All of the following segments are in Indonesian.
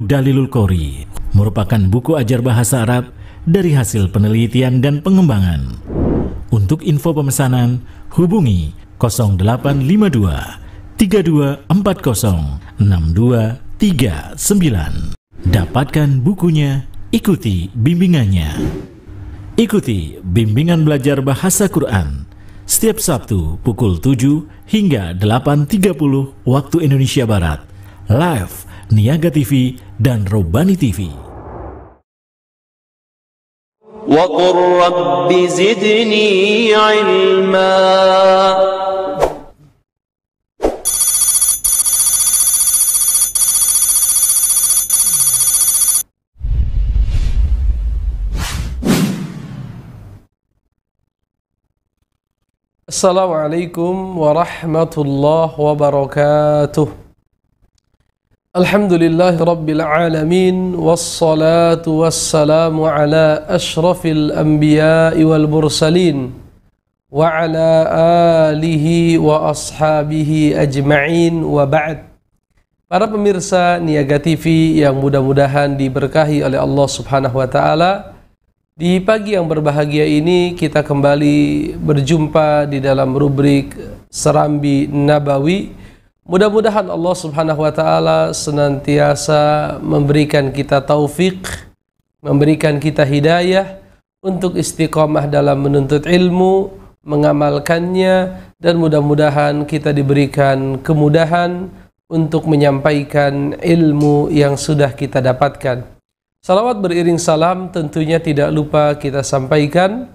Dalilul Qori merupakan buku ajar bahasa Arab dari hasil penelitian dan pengembangan. Untuk info pemesanan, hubungi 0852 3240 6239. Dapatkan bukunya, ikuti bimbingannya. Ikuti bimbingan belajar bahasa Quran setiap Sabtu pukul 7 hingga 8.30 waktu Indonesia Barat. Live Niaga TV dan Robani TV. Assalamualaikum warahmatullahi wabarakatuh الحمد لله رب العالمين والصلاة والسلام على أشرف الأنبياء والمرسلين وعلى آله وأصحابه أجمعين وبعد Para pemirsa Niaga TV yang mudah-mudahan diberkahi oleh Allah Subhanahu wa taala. Di pagi yang berbahagia ini kita kembali berjumpa di dalam rubrik Serambi Nabawi Mudah-mudahan Allah Subhanahu wa taala senantiasa memberikan kita taufik, memberikan kita hidayah untuk istiqomah dalam menuntut ilmu, mengamalkannya dan mudah-mudahan kita diberikan kemudahan untuk menyampaikan ilmu yang sudah kita dapatkan. Salawat beriring salam tentunya tidak lupa kita sampaikan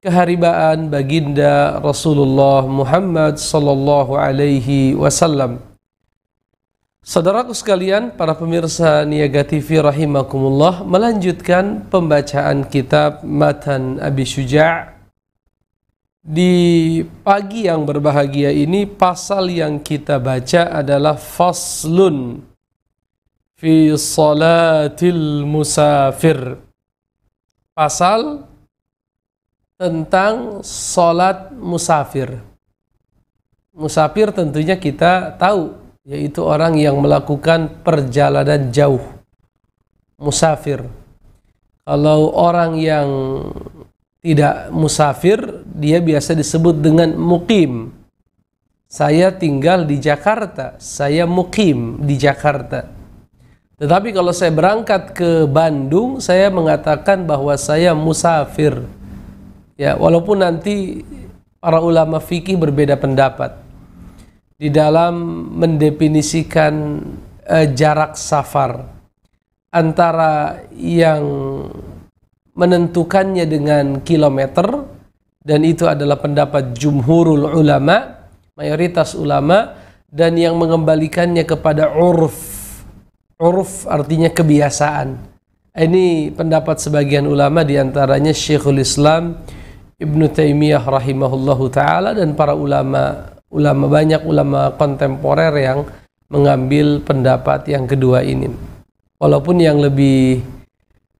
keharibaan baginda Rasulullah Muhammad sallallahu alaihi wasallam. Saudaraku sekalian, para pemirsa Niaga TV rahimakumullah melanjutkan pembacaan kitab Matan Abi Syuja' di pagi yang berbahagia ini pasal yang kita baca adalah faslun fi salatil musafir. Pasal tentang sholat musafir. Musafir tentunya kita tahu, yaitu orang yang melakukan perjalanan jauh. Musafir. Kalau orang yang tidak musafir, dia biasa disebut dengan mukim. Saya tinggal di Jakarta, saya mukim di Jakarta. Tetapi kalau saya berangkat ke Bandung, saya mengatakan bahwa saya musafir Ya, walaupun nanti para ulama fikih berbeda pendapat di dalam mendefinisikan eh, jarak safar antara yang menentukannya dengan kilometer dan itu adalah pendapat jumhurul ulama, mayoritas ulama dan yang mengembalikannya kepada urf. Urf artinya kebiasaan. Ini pendapat sebagian ulama diantaranya Syekhul Islam Ibnu Taimiyah rahimahullahu taala dan para ulama ulama banyak ulama kontemporer yang mengambil pendapat yang kedua ini. Walaupun yang lebih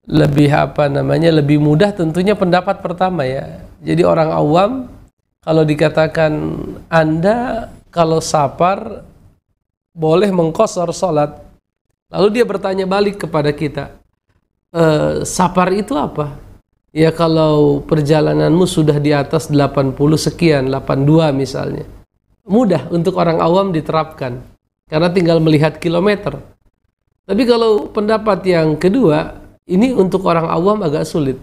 lebih apa namanya lebih mudah tentunya pendapat pertama ya. Jadi orang awam kalau dikatakan Anda kalau safar boleh mengkosor salat. Lalu dia bertanya balik kepada kita, e, eh, safar itu apa? ya kalau perjalananmu sudah di atas 80 sekian, 82 misalnya. Mudah untuk orang awam diterapkan karena tinggal melihat kilometer. Tapi kalau pendapat yang kedua, ini untuk orang awam agak sulit.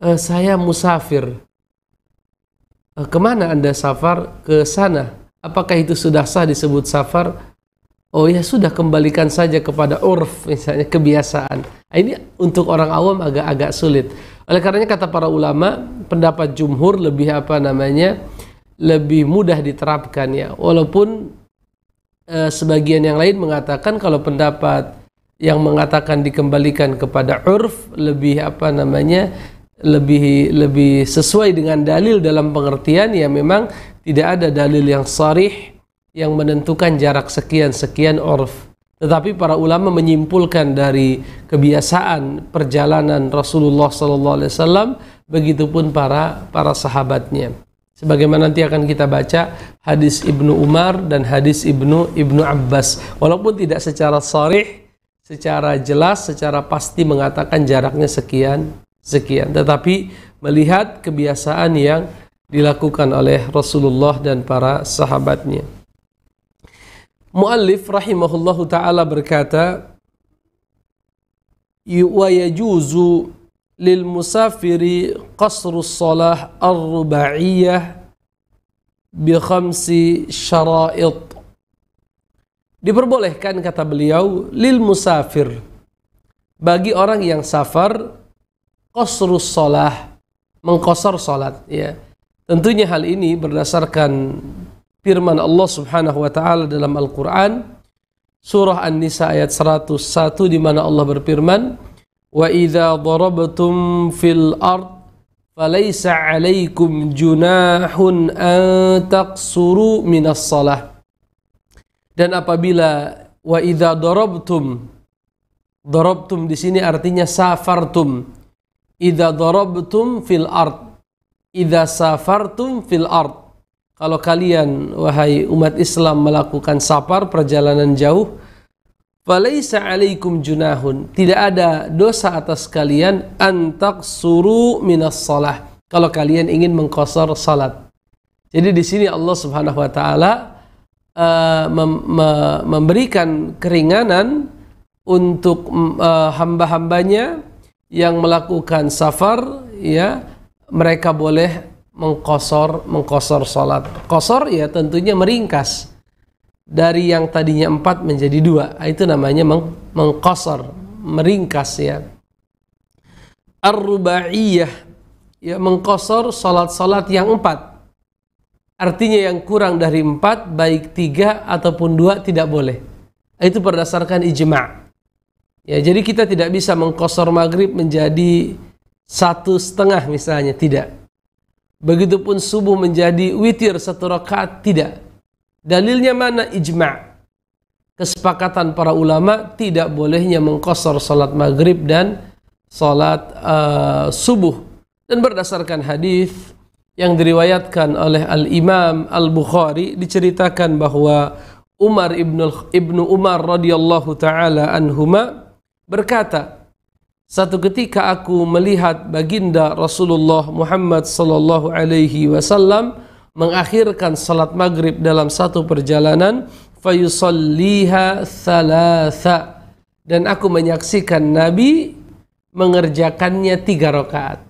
E, saya musafir. E, kemana Anda safar? Ke sana. Apakah itu sudah sah disebut safar? oh ya sudah kembalikan saja kepada urf misalnya kebiasaan nah, ini untuk orang awam agak-agak sulit oleh karenanya kata para ulama pendapat jumhur lebih apa namanya lebih mudah diterapkan ya walaupun e, sebagian yang lain mengatakan kalau pendapat yang mengatakan dikembalikan kepada urf lebih apa namanya lebih lebih sesuai dengan dalil dalam pengertian ya memang tidak ada dalil yang sarih yang menentukan jarak sekian-sekian orf. Tetapi para ulama menyimpulkan dari kebiasaan perjalanan Rasulullah Sallallahu Alaihi Wasallam, begitupun para para sahabatnya. Sebagaimana nanti akan kita baca hadis Ibnu Umar dan hadis Ibnu Ibnu Abbas. Walaupun tidak secara sarih, secara jelas, secara pasti mengatakan jaraknya sekian, sekian. Tetapi melihat kebiasaan yang dilakukan oleh Rasulullah dan para sahabatnya. Muallif rahimahullahu taala berkata, "Wa yajuzu lil musafiri qasru shalah ar-rubaiyah bi khamsi syara'it." Diperbolehkan kata beliau lil musafir bagi orang yang safar qasru shalah mengkosor salat ya. Tentunya hal ini berdasarkan firman Allah Subhanahu wa taala dalam Al-Qur'an surah An-Nisa ayat 101 di mana Allah berfirman wa idza darabtum fil ard falaysa 'alaikum junahun an taqsuru minas salah dan apabila wa idza darabtum darabtum di sini artinya safartum idza darabtum fil ard idza safartum fil ard kalau kalian wahai umat Islam melakukan safar perjalanan jauh, falaisa alaikum junahun. Tidak ada dosa atas kalian antak suru minas salah. Kalau kalian ingin mengkosor salat. Jadi di sini Allah Subhanahu wa taala uh, mem me memberikan keringanan untuk uh, hamba-hambanya yang melakukan safar ya mereka boleh mengkosor mengkosor salat kosor ya tentunya meringkas dari yang tadinya empat menjadi dua ah, itu namanya meng, mengkosor meringkas ya arubaiyah ya mengkosor salat-salat yang empat artinya yang kurang dari empat baik tiga ataupun dua tidak boleh ah, itu berdasarkan ijma ya jadi kita tidak bisa mengkosor maghrib menjadi satu setengah misalnya tidak Begitupun subuh menjadi witir satu rakaat tidak. Dalilnya mana ijma? Kesepakatan para ulama tidak bolehnya mengkosor salat maghrib dan salat uh, subuh. Dan berdasarkan hadis yang diriwayatkan oleh Al Imam Al Bukhari diceritakan bahwa Umar ibnu ibnu Umar radhiyallahu taala anhuma berkata, satu ketika aku melihat baginda Rasulullah Muhammad sallallahu alaihi wasallam mengakhirkan salat maghrib dalam satu perjalanan fayusalliha thalatha dan aku menyaksikan Nabi mengerjakannya tiga rakaat.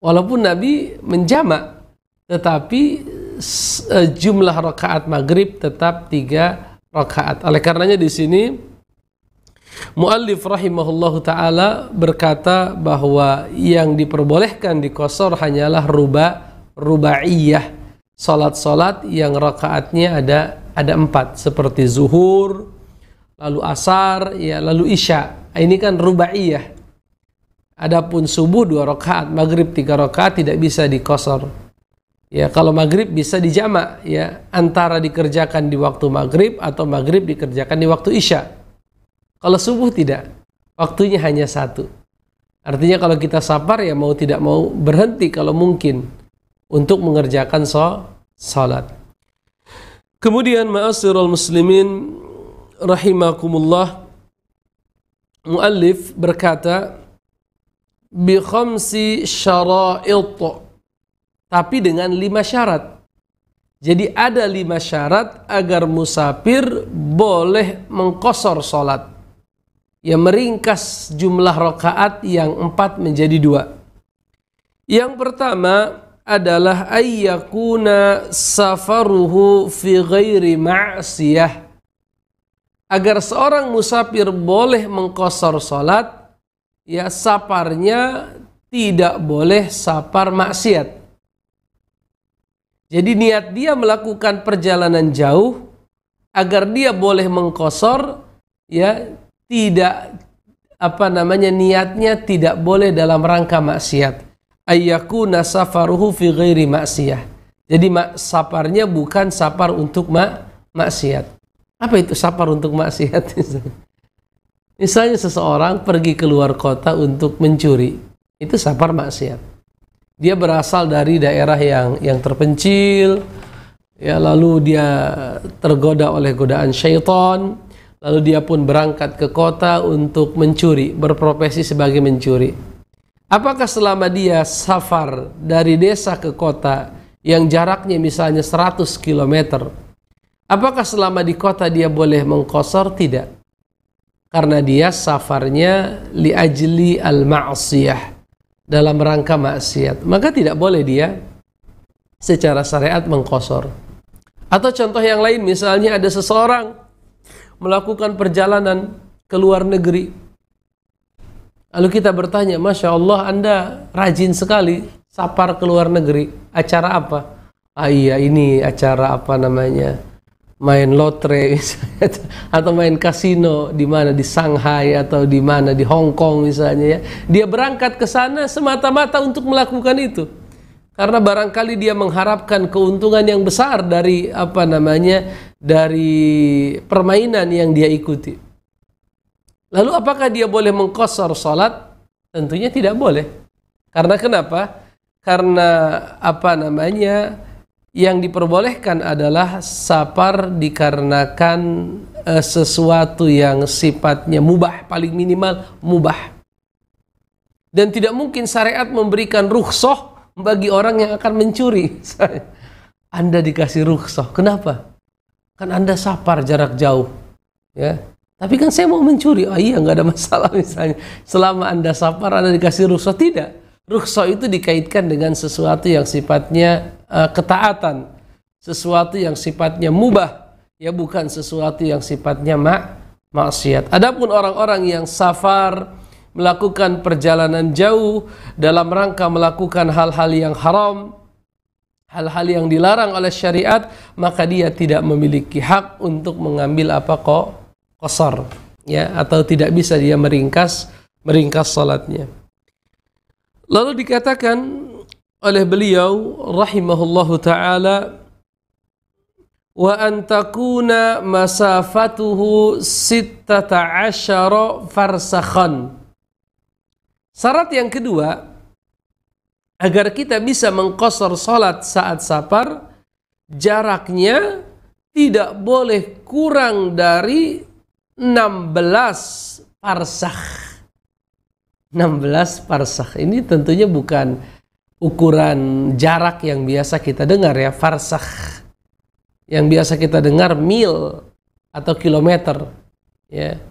Walaupun Nabi menjamak, tetapi eh, jumlah rakaat maghrib tetap tiga rakaat. Oleh karenanya di sini Mu'allif rahimahullah ta'ala berkata bahwa yang diperbolehkan di kosor hanyalah ruba, rubaiyah. Salat-salat yang rakaatnya ada ada empat seperti zuhur, lalu asar, ya lalu isya. Ini kan rubaiyah. Adapun subuh dua rakaat, maghrib tiga rakaat tidak bisa dikosor. Ya kalau maghrib bisa dijamak ya antara dikerjakan di waktu maghrib atau maghrib dikerjakan di waktu isya kalau subuh tidak, waktunya hanya satu. Artinya kalau kita sabar ya mau tidak mau berhenti kalau mungkin untuk mengerjakan salat. Kemudian ma'asirul muslimin rahimakumullah muallif berkata bi khamsi syara'it tapi dengan lima syarat. Jadi ada lima syarat agar musafir boleh mengkosor sholat yang meringkas jumlah rokaat yang empat menjadi dua. Yang pertama adalah ayyakuna safaruhu fi ghairi ma'siyah. Agar seorang musafir boleh mengkosor salat, ya saparnya tidak boleh sapar maksiat. Jadi niat dia melakukan perjalanan jauh agar dia boleh mengkosor ya tidak apa namanya niatnya tidak boleh dalam rangka maksiat. ayyaku nasafaruhu fi ghairi maksiat Jadi mak, saparnya bukan sapar untuk mak, maksiat. Apa itu sapar untuk maksiat? Misalnya seseorang pergi keluar kota untuk mencuri, itu sapar maksiat. Dia berasal dari daerah yang yang terpencil, ya lalu dia tergoda oleh godaan syaitan, Lalu dia pun berangkat ke kota untuk mencuri, berprofesi sebagai mencuri. Apakah selama dia safar dari desa ke kota yang jaraknya misalnya 100 km, apakah selama di kota dia boleh mengkosor? Tidak. Karena dia safarnya liajli al-ma'siyah dalam rangka maksiat. Maka tidak boleh dia secara syariat mengkosor. Atau contoh yang lain misalnya ada seseorang melakukan perjalanan ke luar negeri. Lalu kita bertanya, Masya Allah Anda rajin sekali sapar ke luar negeri. Acara apa? Ah iya ini acara apa namanya? Main lotre misalnya, atau main kasino di mana di Shanghai atau di mana di Hong Kong misalnya ya. Dia berangkat ke sana semata-mata untuk melakukan itu karena barangkali dia mengharapkan keuntungan yang besar dari apa namanya dari permainan yang dia ikuti. Lalu apakah dia boleh mengkosor sholat? Tentunya tidak boleh. Karena kenapa? Karena apa namanya yang diperbolehkan adalah sapar dikarenakan e, sesuatu yang sifatnya mubah paling minimal mubah. Dan tidak mungkin syariat memberikan rukhsah bagi orang yang akan mencuri. Anda dikasih rukhsah. Kenapa? Kan Anda safar jarak jauh. Ya. Tapi kan saya mau mencuri. Oh iya, nggak ada masalah misalnya. Selama Anda safar, Anda dikasih rukhsah. Tidak. Rukhsah itu dikaitkan dengan sesuatu yang sifatnya uh, ketaatan. Sesuatu yang sifatnya mubah. Ya bukan sesuatu yang sifatnya mak maksiat. Adapun orang-orang yang safar, melakukan perjalanan jauh dalam rangka melakukan hal-hal yang haram, hal-hal yang dilarang oleh syariat, maka dia tidak memiliki hak untuk mengambil apa kok kosor, ya atau tidak bisa dia meringkas meringkas salatnya. Lalu dikatakan oleh beliau rahimahullahu taala wa an takuna masafatuhu sittata asyara farsakhan Syarat yang kedua, agar kita bisa mengkosor sholat saat safar, jaraknya tidak boleh kurang dari 16 parsah. 16 parsah ini tentunya bukan ukuran jarak yang biasa kita dengar ya, farsah. Yang biasa kita dengar mil atau kilometer. Ya,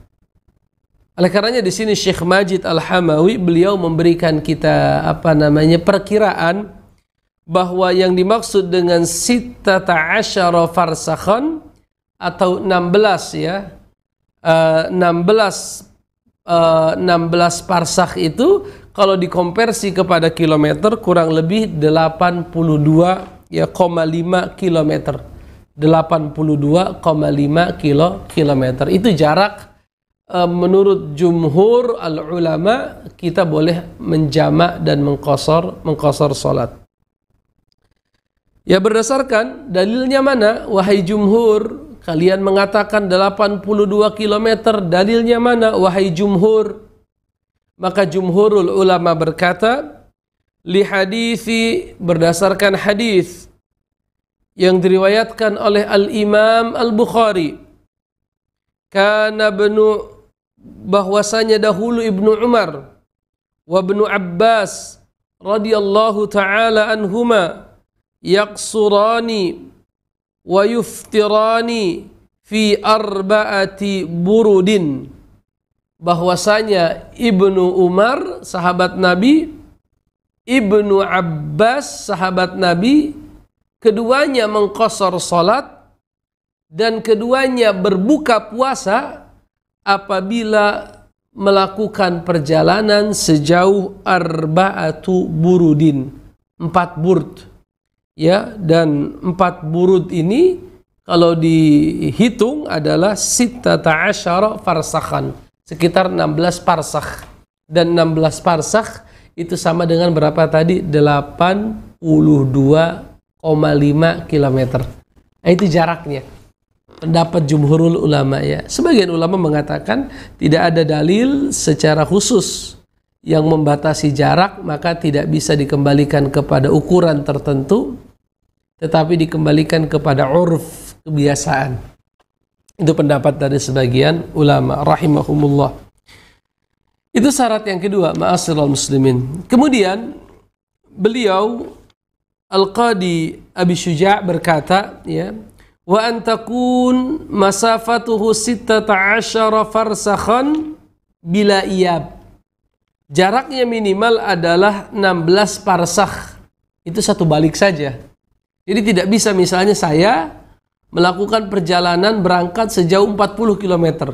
oleh karenanya di sini Syekh Majid Al-Hamawi beliau memberikan kita apa namanya perkiraan bahwa yang dimaksud dengan sita ta'asyara farsakhon atau 16 ya uh, 16 uh, 16 parsakh itu kalau dikonversi kepada kilometer kurang lebih 82 ya, kilometer 82,5 kilo kilometer itu jarak Eh, menurut jumhur al ulama kita boleh menjamak dan mengkosor mengkosor salat. Ya berdasarkan dalilnya mana wahai jumhur kalian mengatakan 82 km dalilnya mana wahai jumhur maka jumhurul ulama berkata li hadisi berdasarkan hadis yang diriwayatkan oleh Al Imam Al Bukhari. Kana benu bahwasanya dahulu Ibnu Umar wa Ibnu Abbas radhiyallahu taala anhuma yaqsurani wa yuftirani fi arba'ati burudin bahwasanya Ibnu Umar sahabat Nabi Ibnu Abbas sahabat Nabi keduanya mengkosor salat dan keduanya berbuka puasa apabila melakukan perjalanan sejauh arba'atu burudin empat burd ya dan empat burud ini kalau dihitung adalah sita asyara farsakhan sekitar 16 parsakh dan 16 parsakh itu sama dengan berapa tadi 82,5 kilometer nah, itu jaraknya pendapat jumhurul ulama ya. Sebagian ulama mengatakan tidak ada dalil secara khusus yang membatasi jarak maka tidak bisa dikembalikan kepada ukuran tertentu tetapi dikembalikan kepada urf kebiasaan. Itu pendapat dari sebagian ulama rahimahumullah. Itu syarat yang kedua, ma'asirul muslimin. Kemudian beliau Al-Qadi Abi Syuja' berkata, ya, wa antakun masafatuhu sittata asyara farsakhan bila iyab. Jaraknya minimal adalah 16 parsakh. Itu satu balik saja. Jadi tidak bisa misalnya saya melakukan perjalanan berangkat sejauh 40 km.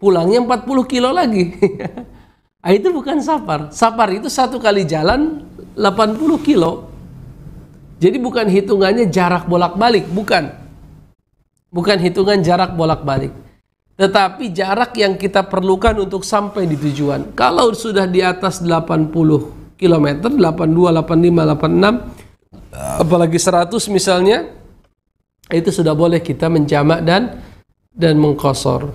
Pulangnya 40 kilo lagi. Ah, itu bukan safar. Safar itu satu kali jalan 80 kilo. Jadi bukan hitungannya jarak bolak-balik, bukan. Bukan hitungan jarak bolak-balik. Tetapi jarak yang kita perlukan untuk sampai di tujuan. Kalau sudah di atas 80 km, 82, 85, 86, apalagi 100 misalnya, itu sudah boleh kita menjamak dan dan mengkosor.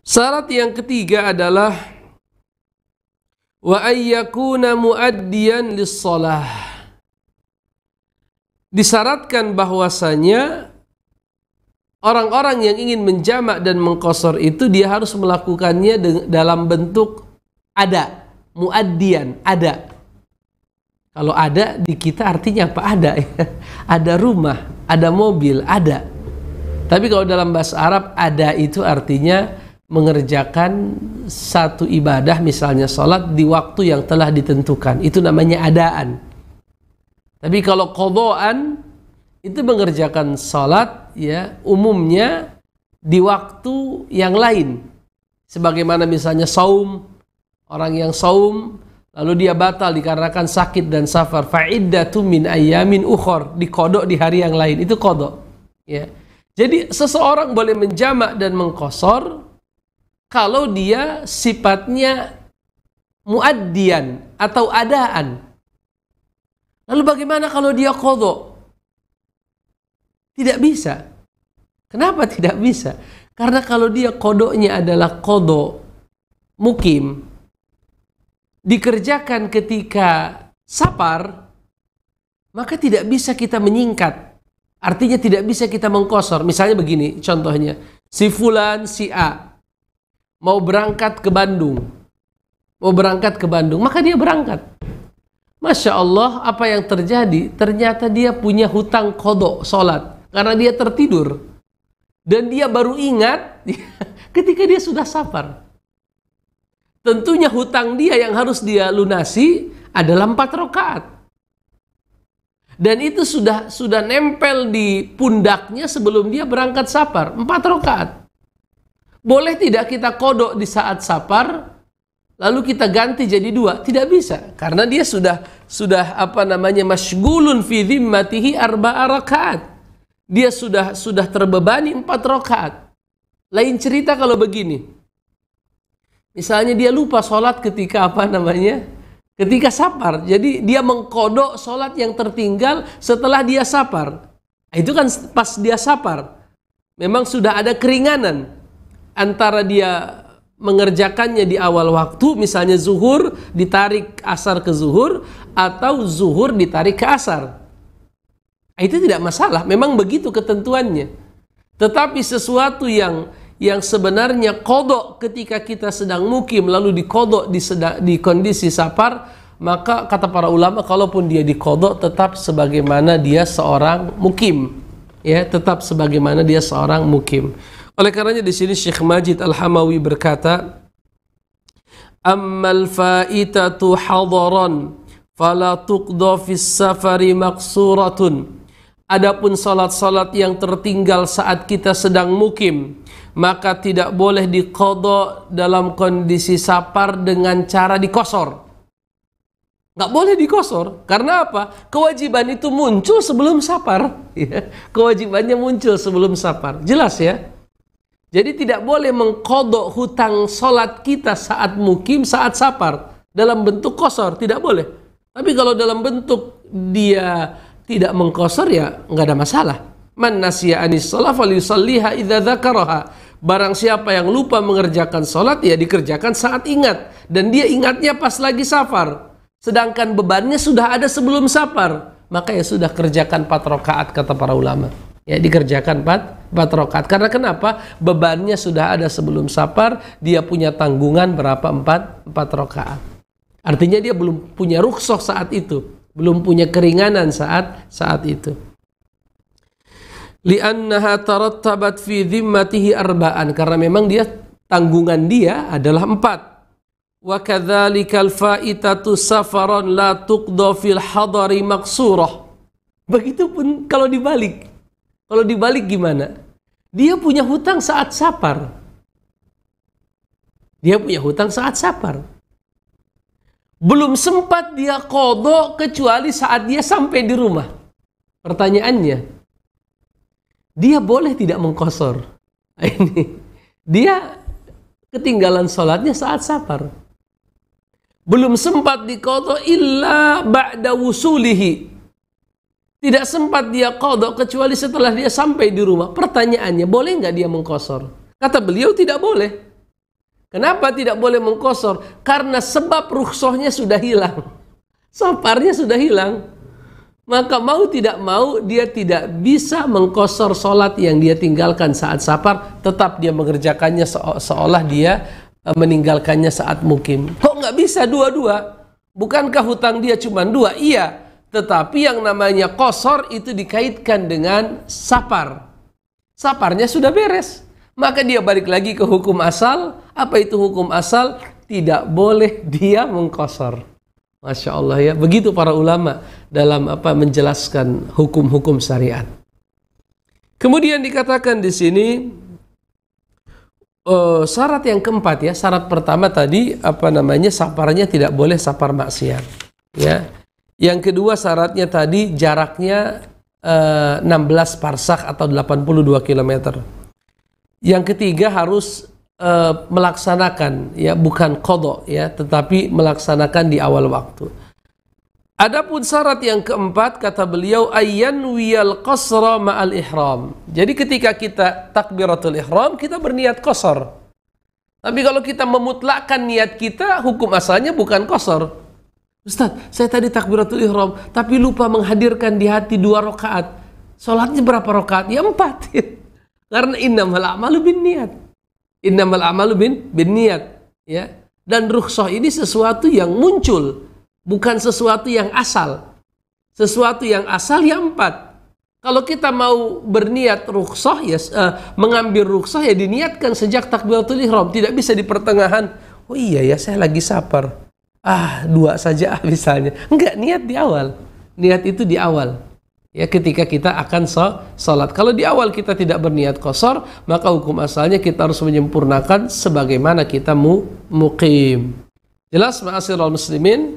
Syarat yang ketiga adalah wa ayyakuna muaddiyan lis-shalah. Disyaratkan bahwasanya Orang-orang yang ingin menjamak dan mengkosor itu dia harus melakukannya dalam bentuk ada, muadzian ada. Kalau ada di kita artinya apa? Ada. Ya. ada rumah, ada mobil, ada. Tapi kalau dalam bahasa Arab ada itu artinya mengerjakan satu ibadah misalnya sholat di waktu yang telah ditentukan. Itu namanya adaan. Tapi kalau kodoan itu mengerjakan sholat ya umumnya di waktu yang lain sebagaimana misalnya saum orang yang saum lalu dia batal dikarenakan sakit dan safar fa'iddatu min ayamin ukhor dikodok di hari yang lain itu kodok ya jadi seseorang boleh menjamak dan mengkosor kalau dia sifatnya muaddian atau adaan lalu bagaimana kalau dia kodok tidak bisa. Kenapa tidak bisa? Karena kalau dia kodoknya adalah kodok mukim, dikerjakan ketika sapar, maka tidak bisa kita menyingkat. Artinya tidak bisa kita mengkosor. Misalnya begini contohnya, si fulan si A mau berangkat ke Bandung. Mau berangkat ke Bandung, maka dia berangkat. Masya Allah, apa yang terjadi? Ternyata dia punya hutang kodok, sholat karena dia tertidur dan dia baru ingat ketika dia sudah safar. Tentunya hutang dia yang harus dia lunasi adalah empat rakaat. Dan itu sudah sudah nempel di pundaknya sebelum dia berangkat safar, empat rakaat. Boleh tidak kita kodok di saat safar lalu kita ganti jadi dua? Tidak bisa karena dia sudah sudah apa namanya masgulun fi dhimmatihi arba'a rakaat dia sudah sudah terbebani empat rakaat. Lain cerita kalau begini. Misalnya dia lupa sholat ketika apa namanya? Ketika sapar. Jadi dia mengkodok sholat yang tertinggal setelah dia sapar. Nah, itu kan pas dia sapar. Memang sudah ada keringanan antara dia mengerjakannya di awal waktu misalnya zuhur ditarik asar ke zuhur atau zuhur ditarik ke asar Ah, itu tidak masalah, memang begitu ketentuannya. Tetapi sesuatu yang yang sebenarnya kodok ketika kita sedang mukim lalu dikodok di, sedang, di kondisi safar maka kata para ulama kalaupun dia dikodok tetap sebagaimana dia seorang mukim ya tetap sebagaimana dia seorang mukim oleh karenanya di sini Syekh Majid Al Hamawi berkata ammal faitatu hadaran fala tuqda fis safari maqsuratun Adapun salat-salat yang tertinggal saat kita sedang mukim, maka tidak boleh dikodok dalam kondisi sapar dengan cara dikosor. Nggak boleh dikosor. Karena apa? Kewajiban itu muncul sebelum sapar. Ya, kewajibannya muncul sebelum sapar. Jelas ya? Jadi tidak boleh mengkodok hutang sholat kita saat mukim, saat sapar. Dalam bentuk kosor. Tidak boleh. Tapi kalau dalam bentuk dia tidak mengkosor ya nggak ada masalah. Man nasiya anis sholat idza dzakaraha. Barang siapa yang lupa mengerjakan sholat ya dikerjakan saat ingat dan dia ingatnya pas lagi safar. Sedangkan bebannya sudah ada sebelum safar, maka ya sudah kerjakan empat rakaat kata para ulama. Ya dikerjakan empat empat rakaat karena kenapa? Bebannya sudah ada sebelum safar, dia punya tanggungan berapa empat empat rakaat. Artinya dia belum punya rukshoh saat itu belum punya keringanan saat saat itu li'annaha tarattabat fi dhimmatihi arba'an karena memang dia tanggungan dia adalah empat wa kadzalikal fa'itatu safaron la tuqda fil hadari maqsurah. begitupun kalau dibalik kalau dibalik gimana dia punya hutang saat safar. dia punya hutang saat safar belum sempat dia kodok kecuali saat dia sampai di rumah. Pertanyaannya, dia boleh tidak mengkosor? Nah, ini dia ketinggalan sholatnya saat safar. Belum sempat dikodok illa ba'da wusulihi. Tidak sempat dia kodok kecuali setelah dia sampai di rumah. Pertanyaannya, boleh nggak dia mengkosor? Kata beliau tidak boleh. Kenapa tidak boleh mengkosor? Karena sebab rukhsahnya sudah hilang. Safarnya sudah hilang. Maka mau tidak mau dia tidak bisa mengkosor sholat yang dia tinggalkan saat safar. Tetap dia mengerjakannya se seolah dia eh, meninggalkannya saat mukim. Kok nggak bisa dua-dua? Bukankah hutang dia cuma dua? Iya. Tetapi yang namanya kosor itu dikaitkan dengan safar. Safarnya sudah beres maka dia balik lagi ke hukum asal. Apa itu hukum asal? Tidak boleh dia mengkosor. Masya Allah ya. Begitu para ulama dalam apa menjelaskan hukum-hukum syariat. Kemudian dikatakan di sini uh, syarat yang keempat ya. Syarat pertama tadi apa namanya saparnya tidak boleh sapar maksiat. Ya. Yang kedua syaratnya tadi jaraknya uh, 16 parsak atau 82 kilometer yang ketiga harus uh, melaksanakan ya bukan kodok ya tetapi melaksanakan di awal waktu. Adapun syarat yang keempat kata beliau ayan wial qasra ma'al ihram. Jadi ketika kita takbiratul ihram kita berniat kosor. Tapi kalau kita memutlakkan niat kita hukum asalnya bukan kosor. Ustaz, saya tadi takbiratul ihram tapi lupa menghadirkan di hati dua rakaat. Salatnya berapa rakaat? Ya empat. Karena innamal a'malu bin niat. Innamal a'malu bin, bin niat. Ya. Dan rukhsah ini sesuatu yang muncul. Bukan sesuatu yang asal. Sesuatu yang asal yang empat. Kalau kita mau berniat rukhsah ya uh, mengambil rukhsah ya diniatkan sejak takbiratul ihram, tidak bisa di pertengahan. Oh iya ya, saya lagi sabar. Ah, dua saja ah misalnya. Enggak, niat di awal. Niat itu di awal ya ketika kita akan salat. Kalau di awal kita tidak berniat kosor, maka hukum asalnya kita harus menyempurnakan sebagaimana kita mu mukim. Jelas al muslimin.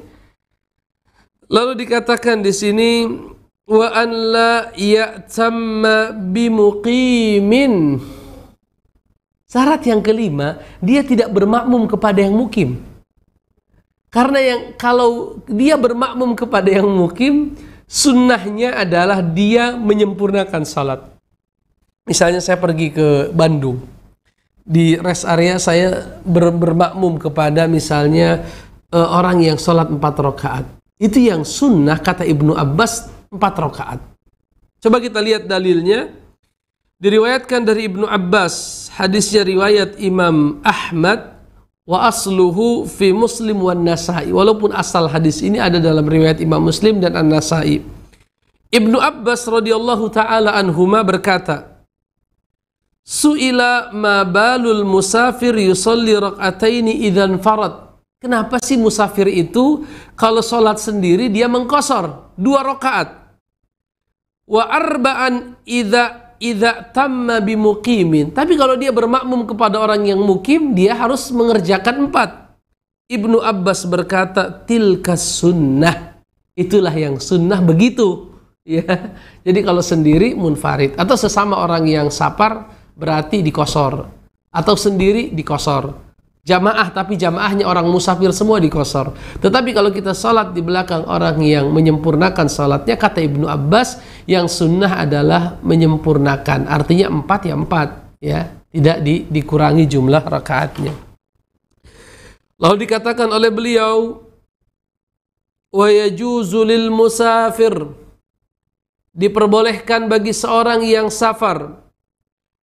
Lalu dikatakan di sini wa an la ya'tamma muqimin. Syarat yang kelima, dia tidak bermakmum kepada yang mukim. Karena yang kalau dia bermakmum kepada yang mukim, sunnahnya adalah dia menyempurnakan salat. Misalnya saya pergi ke Bandung, di rest area saya ber bermakmum kepada misalnya uh, orang yang sholat empat rakaat. Itu yang sunnah kata Ibnu Abbas empat rakaat. Coba kita lihat dalilnya. Diriwayatkan dari Ibnu Abbas, hadisnya riwayat Imam Ahmad wa asluhu fi muslim wa nasai walaupun asal hadis ini ada dalam riwayat Imam Muslim dan An-Nasai Ibnu Abbas radhiyallahu taala anhuma berkata Su'ila ma balul musafir yusalli rak'ataini idzan farad Kenapa sih musafir itu kalau sholat sendiri dia mengkosor dua rakaat wa arba'an idza idza tamma bimuqimin. Tapi kalau dia bermakmum kepada orang yang mukim, dia harus mengerjakan empat. Ibnu Abbas berkata, tilka sunnah. Itulah yang sunnah begitu. Ya. Jadi kalau sendiri munfarid atau sesama orang yang sapar berarti dikosor atau sendiri dikosor jamaah tapi jamaahnya orang musafir semua di kosor. tetapi kalau kita salat di belakang orang yang menyempurnakan salatnya kata Ibnu Abbas yang sunnah adalah menyempurnakan artinya empat ya empat ya tidak di, dikurangi jumlah rakaatnya lalu dikatakan oleh beliau wa yajuzu musafir diperbolehkan bagi seorang yang safar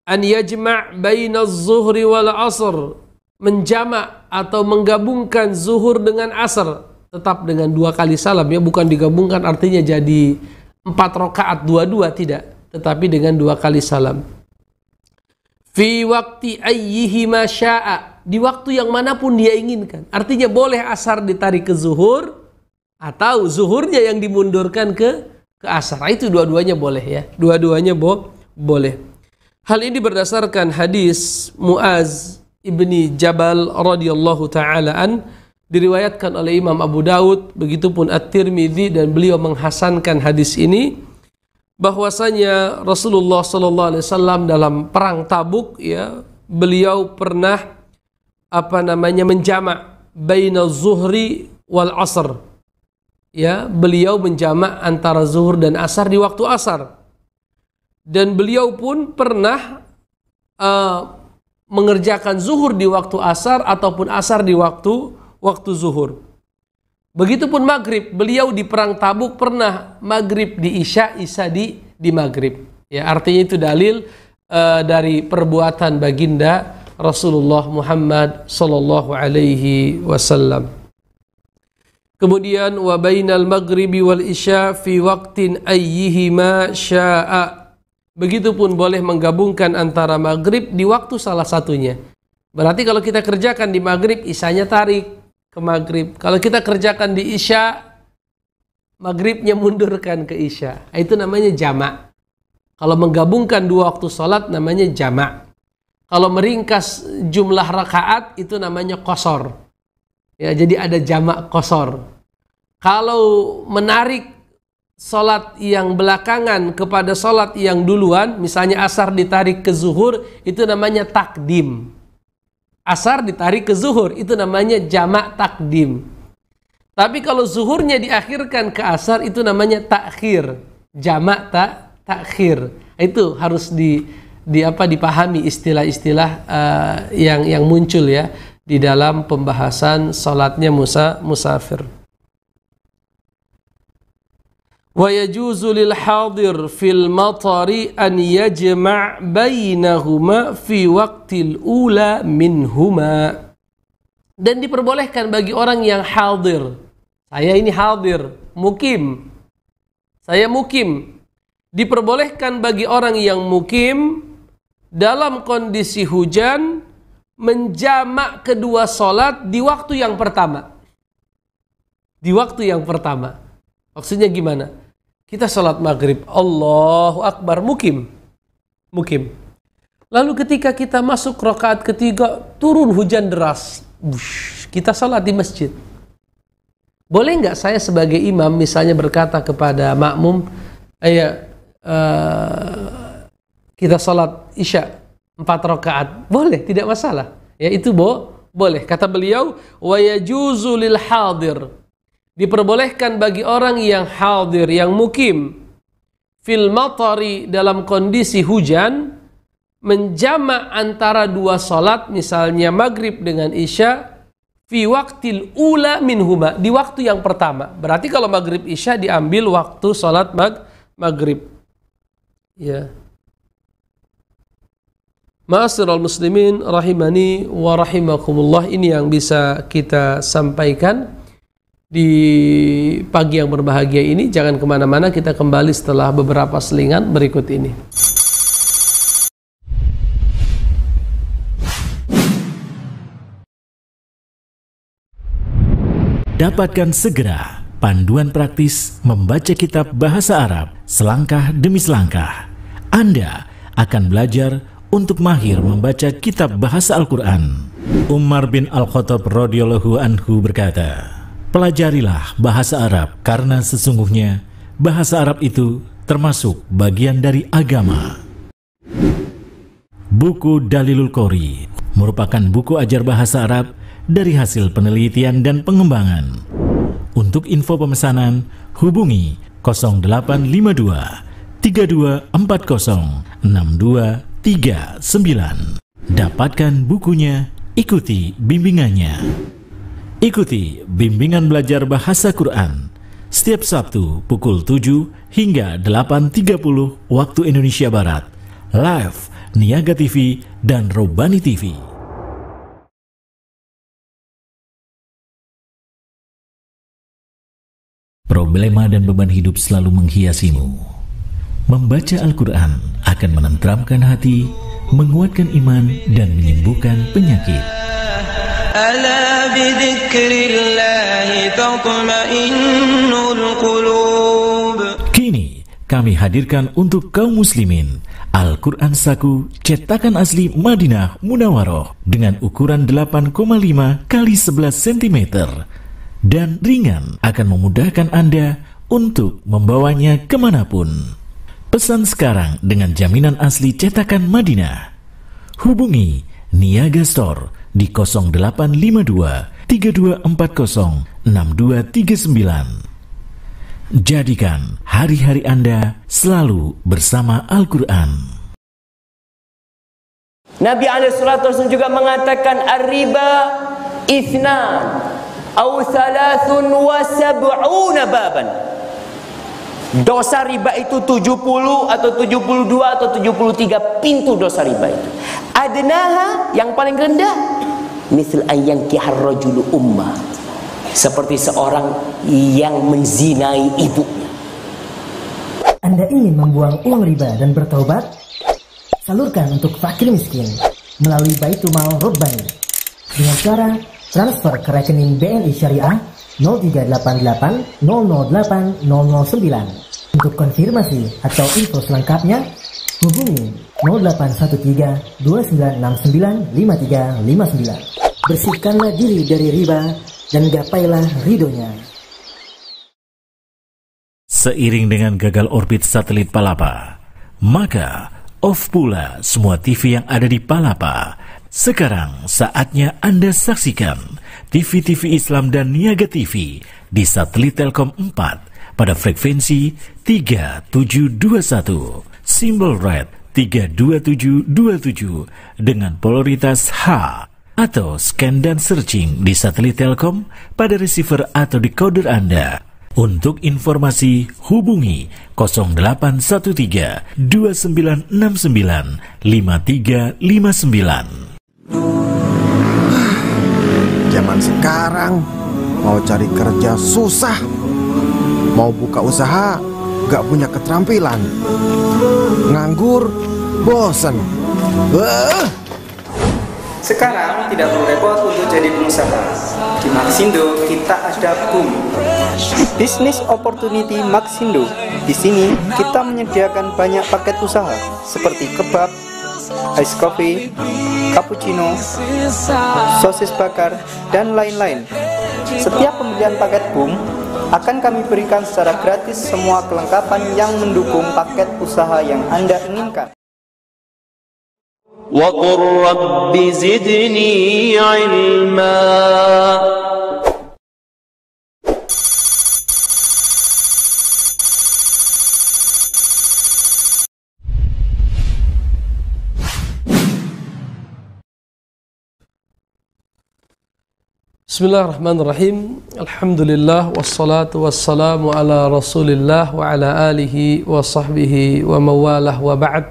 an yajma' bainaz zuhri wal asr menjamak atau menggabungkan zuhur dengan asar tetap dengan dua kali salam ya bukan digabungkan artinya jadi empat rakaat dua-dua tidak tetapi dengan dua kali salam fi waktu ayyihi masya'a di waktu yang manapun dia inginkan artinya boleh asar ditarik ke zuhur atau zuhurnya yang dimundurkan ke ke asar nah, itu dua-duanya boleh ya dua-duanya bo boleh hal ini berdasarkan hadis Muaz ibni Jabal radhiyallahu taala an diriwayatkan oleh Imam Abu Daud begitupun At-Tirmidzi dan beliau menghasankan hadis ini bahwasanya Rasulullah Shallallahu Alaihi Wasallam dalam perang Tabuk ya beliau pernah apa namanya menjamak baina zuhri wal asr ya beliau menjamak antara zuhur dan asar di waktu asar dan beliau pun pernah uh, mengerjakan zuhur di waktu asar ataupun asar di waktu waktu zuhur. Begitupun maghrib, beliau di perang Tabuk pernah maghrib di isya, isya di di maghrib. Ya artinya itu dalil uh, dari perbuatan baginda Rasulullah Muhammad Sallallahu Alaihi Wasallam. Kemudian wabainal maghribi wal isya fi waqtin ayyihima shaa Begitupun boleh menggabungkan antara maghrib di waktu salah satunya. Berarti kalau kita kerjakan di maghrib, isanya tarik ke maghrib. Kalau kita kerjakan di isya, maghribnya mundurkan ke isya. Nah, itu namanya jamak. Kalau menggabungkan dua waktu sholat namanya jamak. Kalau meringkas jumlah rakaat itu namanya kosor. Ya, jadi ada jamak kosor. Kalau menarik salat yang belakangan kepada salat yang duluan, misalnya asar ditarik ke zuhur, itu namanya takdim. Asar ditarik ke zuhur, itu namanya jamak takdim. Tapi kalau zuhurnya diakhirkan ke asar, itu namanya takhir. Jamak tak takhir. Itu harus di di apa dipahami istilah-istilah uh, yang yang muncul ya di dalam pembahasan salatnya Musa musafir. ويجوز للحاضر في المطر أن يجمع بينهما في وقت الأولى منهما. dan diperbolehkan bagi orang yang hadir saya ini hadir mukim saya mukim diperbolehkan bagi orang yang mukim dalam kondisi hujan menjamak kedua solat di waktu yang pertama di waktu yang pertama maksudnya gimana kita sholat maghrib, Allahu Akbar, mukim. Mukim. Lalu ketika kita masuk rokaat ketiga, turun hujan deras. Bush, kita sholat di masjid. Boleh nggak saya sebagai imam misalnya berkata kepada makmum, ayo uh, kita sholat isya empat rokaat. boleh tidak masalah ya itu bo boleh kata beliau wa yajuzu lil hadir diperbolehkan bagi orang yang hadir yang mukim fil matari dalam kondisi hujan menjama antara dua salat misalnya maghrib dengan isya fi waktil ula minhuma di waktu yang pertama berarti kalau maghrib isya diambil waktu salat mag maghrib ya al muslimin rahimani wa rahimakumullah ini yang bisa kita sampaikan di pagi yang berbahagia ini. Jangan kemana-mana, kita kembali setelah beberapa selingan berikut ini. Dapatkan segera panduan praktis membaca kitab bahasa Arab selangkah demi selangkah. Anda akan belajar untuk mahir membaca kitab bahasa Al-Quran. Umar bin Al-Khattab radhiyallahu anhu berkata, Pelajarilah bahasa Arab karena sesungguhnya bahasa Arab itu termasuk bagian dari agama. Buku Dalilul Qori merupakan buku ajar bahasa Arab dari hasil penelitian dan pengembangan. Untuk info pemesanan, hubungi 0852 3240 6239. Dapatkan bukunya, ikuti bimbingannya. Ikuti bimbingan belajar bahasa Quran setiap Sabtu pukul 7 hingga 8.30 waktu Indonesia Barat. Live Niaga TV dan Robani TV. Problema dan beban hidup selalu menghiasimu. Membaca Al-Quran akan menenteramkan hati menguatkan iman dan menyembuhkan penyakit. Kini kami hadirkan untuk kaum muslimin Al-Quran Saku cetakan asli Madinah Munawaroh dengan ukuran 8,5 kali 11 cm dan ringan akan memudahkan Anda untuk membawanya kemanapun. Pesan sekarang dengan jaminan asli cetakan Madinah. Hubungi Niaga Store di 0852 3240 6239. Jadikan hari-hari Anda selalu bersama Al-Quran. Nabi SAW juga mengatakan Ar-riba Au thalathun wa sab'una baban Dosa riba itu 70 atau 72 atau 73 pintu dosa riba itu. Adnaha yang paling rendah misal ayang kihar umma, ummah. Seperti seorang yang menzinai ibunya. Anda ingin membuang uang riba dan bertobat? Salurkan untuk fakir miskin melalui Baitul Mal Robbani dengan cara transfer ke rekening BNI Syariah 0388 008 untuk konfirmasi atau info selengkapnya, hubungi 0813 2969 5359. Bersihkanlah diri dari riba dan gapailah ridhonya. Seiring dengan gagal orbit satelit Palapa, maka off pula semua TV yang ada di Palapa. Sekarang saatnya Anda saksikan TV-TV Islam dan Niaga TV di satelit Telkom 4 pada frekuensi 3721 simbol red 32727 dengan polaritas H atau scan dan searching di satelit Telkom pada receiver atau decoder Anda. Untuk informasi hubungi 0813 2969 5359. Zaman sekarang mau cari kerja susah. Mau buka usaha, gak punya keterampilan. Nganggur, bosen. Uh. Sekarang tidak perlu repot untuk jadi pengusaha. Di Maxindo kita ada boom. Business Opportunity Maxindo. Di sini kita menyediakan banyak paket usaha seperti kebab, ice coffee, cappuccino, sosis bakar, dan lain-lain. Setiap pembelian paket boom akan kami berikan secara gratis semua kelengkapan yang mendukung paket usaha yang Anda inginkan. Bismillahirrahmanirrahim. Alhamdulillah wassalatu wassalamu ala Rasulillah wa ala alihi wa sahbihi wa mawalah wa ba'd.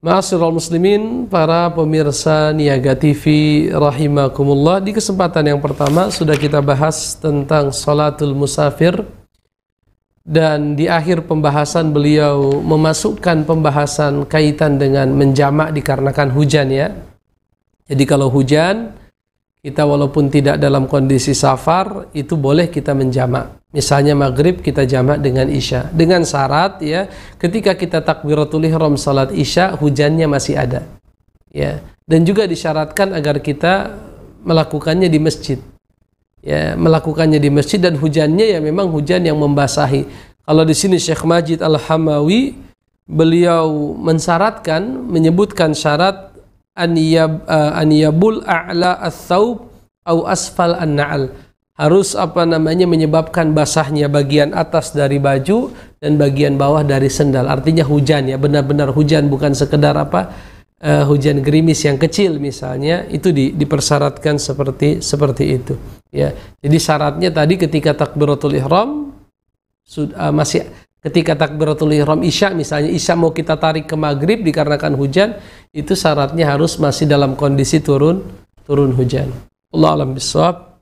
Ma'asyiral muslimin, para pemirsa Niaga TV rahimakumullah. Di kesempatan yang pertama sudah kita bahas tentang salatul musafir dan di akhir pembahasan beliau memasukkan pembahasan kaitan dengan menjamak dikarenakan hujan ya. Jadi kalau hujan, kita walaupun tidak dalam kondisi safar itu boleh kita menjamak misalnya maghrib kita jamak dengan isya dengan syarat ya ketika kita takbiratul ihram salat isya hujannya masih ada ya dan juga disyaratkan agar kita melakukannya di masjid ya melakukannya di masjid dan hujannya ya memang hujan yang membasahi kalau di sini Syekh Majid Al Hamawi beliau mensyaratkan menyebutkan syarat an yab uh, eh, an yabul a'la as-saub au asfal an-na'al harus apa namanya menyebabkan basahnya bagian atas dari baju dan bagian bawah dari sendal artinya hujan ya benar-benar hujan bukan sekedar apa uh, hujan gerimis yang kecil misalnya itu di, dipersyaratkan seperti seperti itu ya jadi syaratnya tadi ketika takbiratul ihram sudah eh, uh, masih Ketika takbiratul ihram Isya misalnya Isya mau kita tarik ke maghrib dikarenakan hujan itu syaratnya harus masih dalam kondisi turun turun hujan. Allah alam bisawab.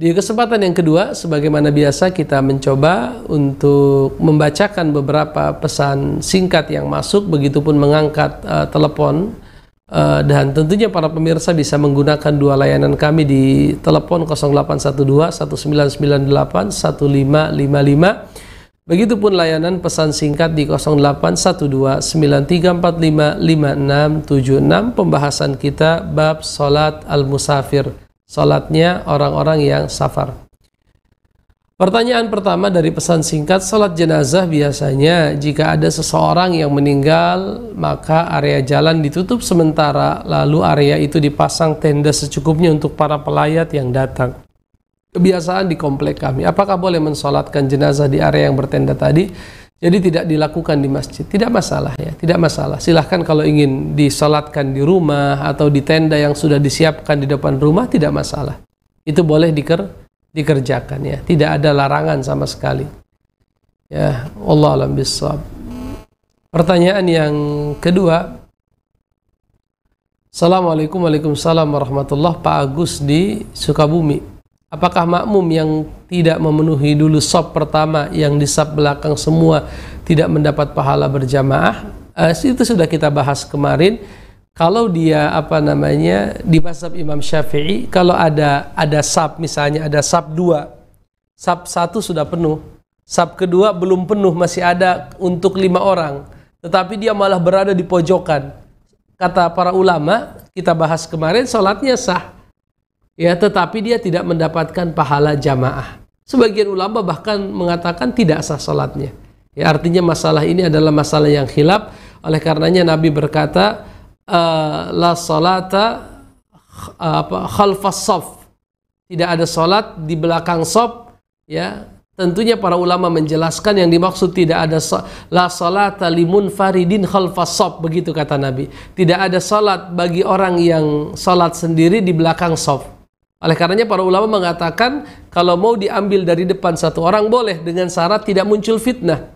Di kesempatan yang kedua, sebagaimana biasa kita mencoba untuk membacakan beberapa pesan singkat yang masuk, begitupun mengangkat uh, telepon. Uh, dan tentunya para pemirsa bisa menggunakan dua layanan kami di telepon 0812 1998 1555 Begitupun layanan pesan singkat di 081293455676 pembahasan kita bab salat al-musafir, salatnya orang-orang yang safar. Pertanyaan pertama dari pesan singkat, salat jenazah biasanya jika ada seseorang yang meninggal, maka area jalan ditutup sementara, lalu area itu dipasang tenda secukupnya untuk para pelayat yang datang kebiasaan di komplek kami. Apakah boleh mensolatkan jenazah di area yang bertenda tadi? Jadi tidak dilakukan di masjid. Tidak masalah ya, tidak masalah. Silahkan kalau ingin disolatkan di rumah atau di tenda yang sudah disiapkan di depan rumah, tidak masalah. Itu boleh diker dikerjakan ya. Tidak ada larangan sama sekali. Ya, Allah alam bisawab. Pertanyaan yang kedua, Assalamualaikum warahmatullahi wabarakatuh Pak Agus di Sukabumi Apakah makmum yang tidak memenuhi dulu sop pertama yang di sop belakang semua tidak mendapat pahala berjamaah? Uh, itu sudah kita bahas kemarin. Kalau dia apa namanya di masab Imam Syafi'i, kalau ada ada sub misalnya ada sub dua, sub satu sudah penuh, sub kedua belum penuh masih ada untuk lima orang, tetapi dia malah berada di pojokan. Kata para ulama kita bahas kemarin, sholatnya sah Ya, tetapi dia tidak mendapatkan pahala jamaah. Sebagian ulama bahkan mengatakan tidak sah salatnya. Ya, artinya masalah ini adalah masalah yang hilap. Oleh karenanya Nabi berkata, eh, la salata eh, apa khalfas sof. Tidak ada salat di belakang sof, ya. Tentunya para ulama menjelaskan yang dimaksud tidak ada la salata limun faridin khalfas sof begitu kata Nabi. Tidak ada salat bagi orang yang salat sendiri di belakang sof. Oleh karenanya para ulama mengatakan kalau mau diambil dari depan satu orang boleh dengan syarat tidak muncul fitnah.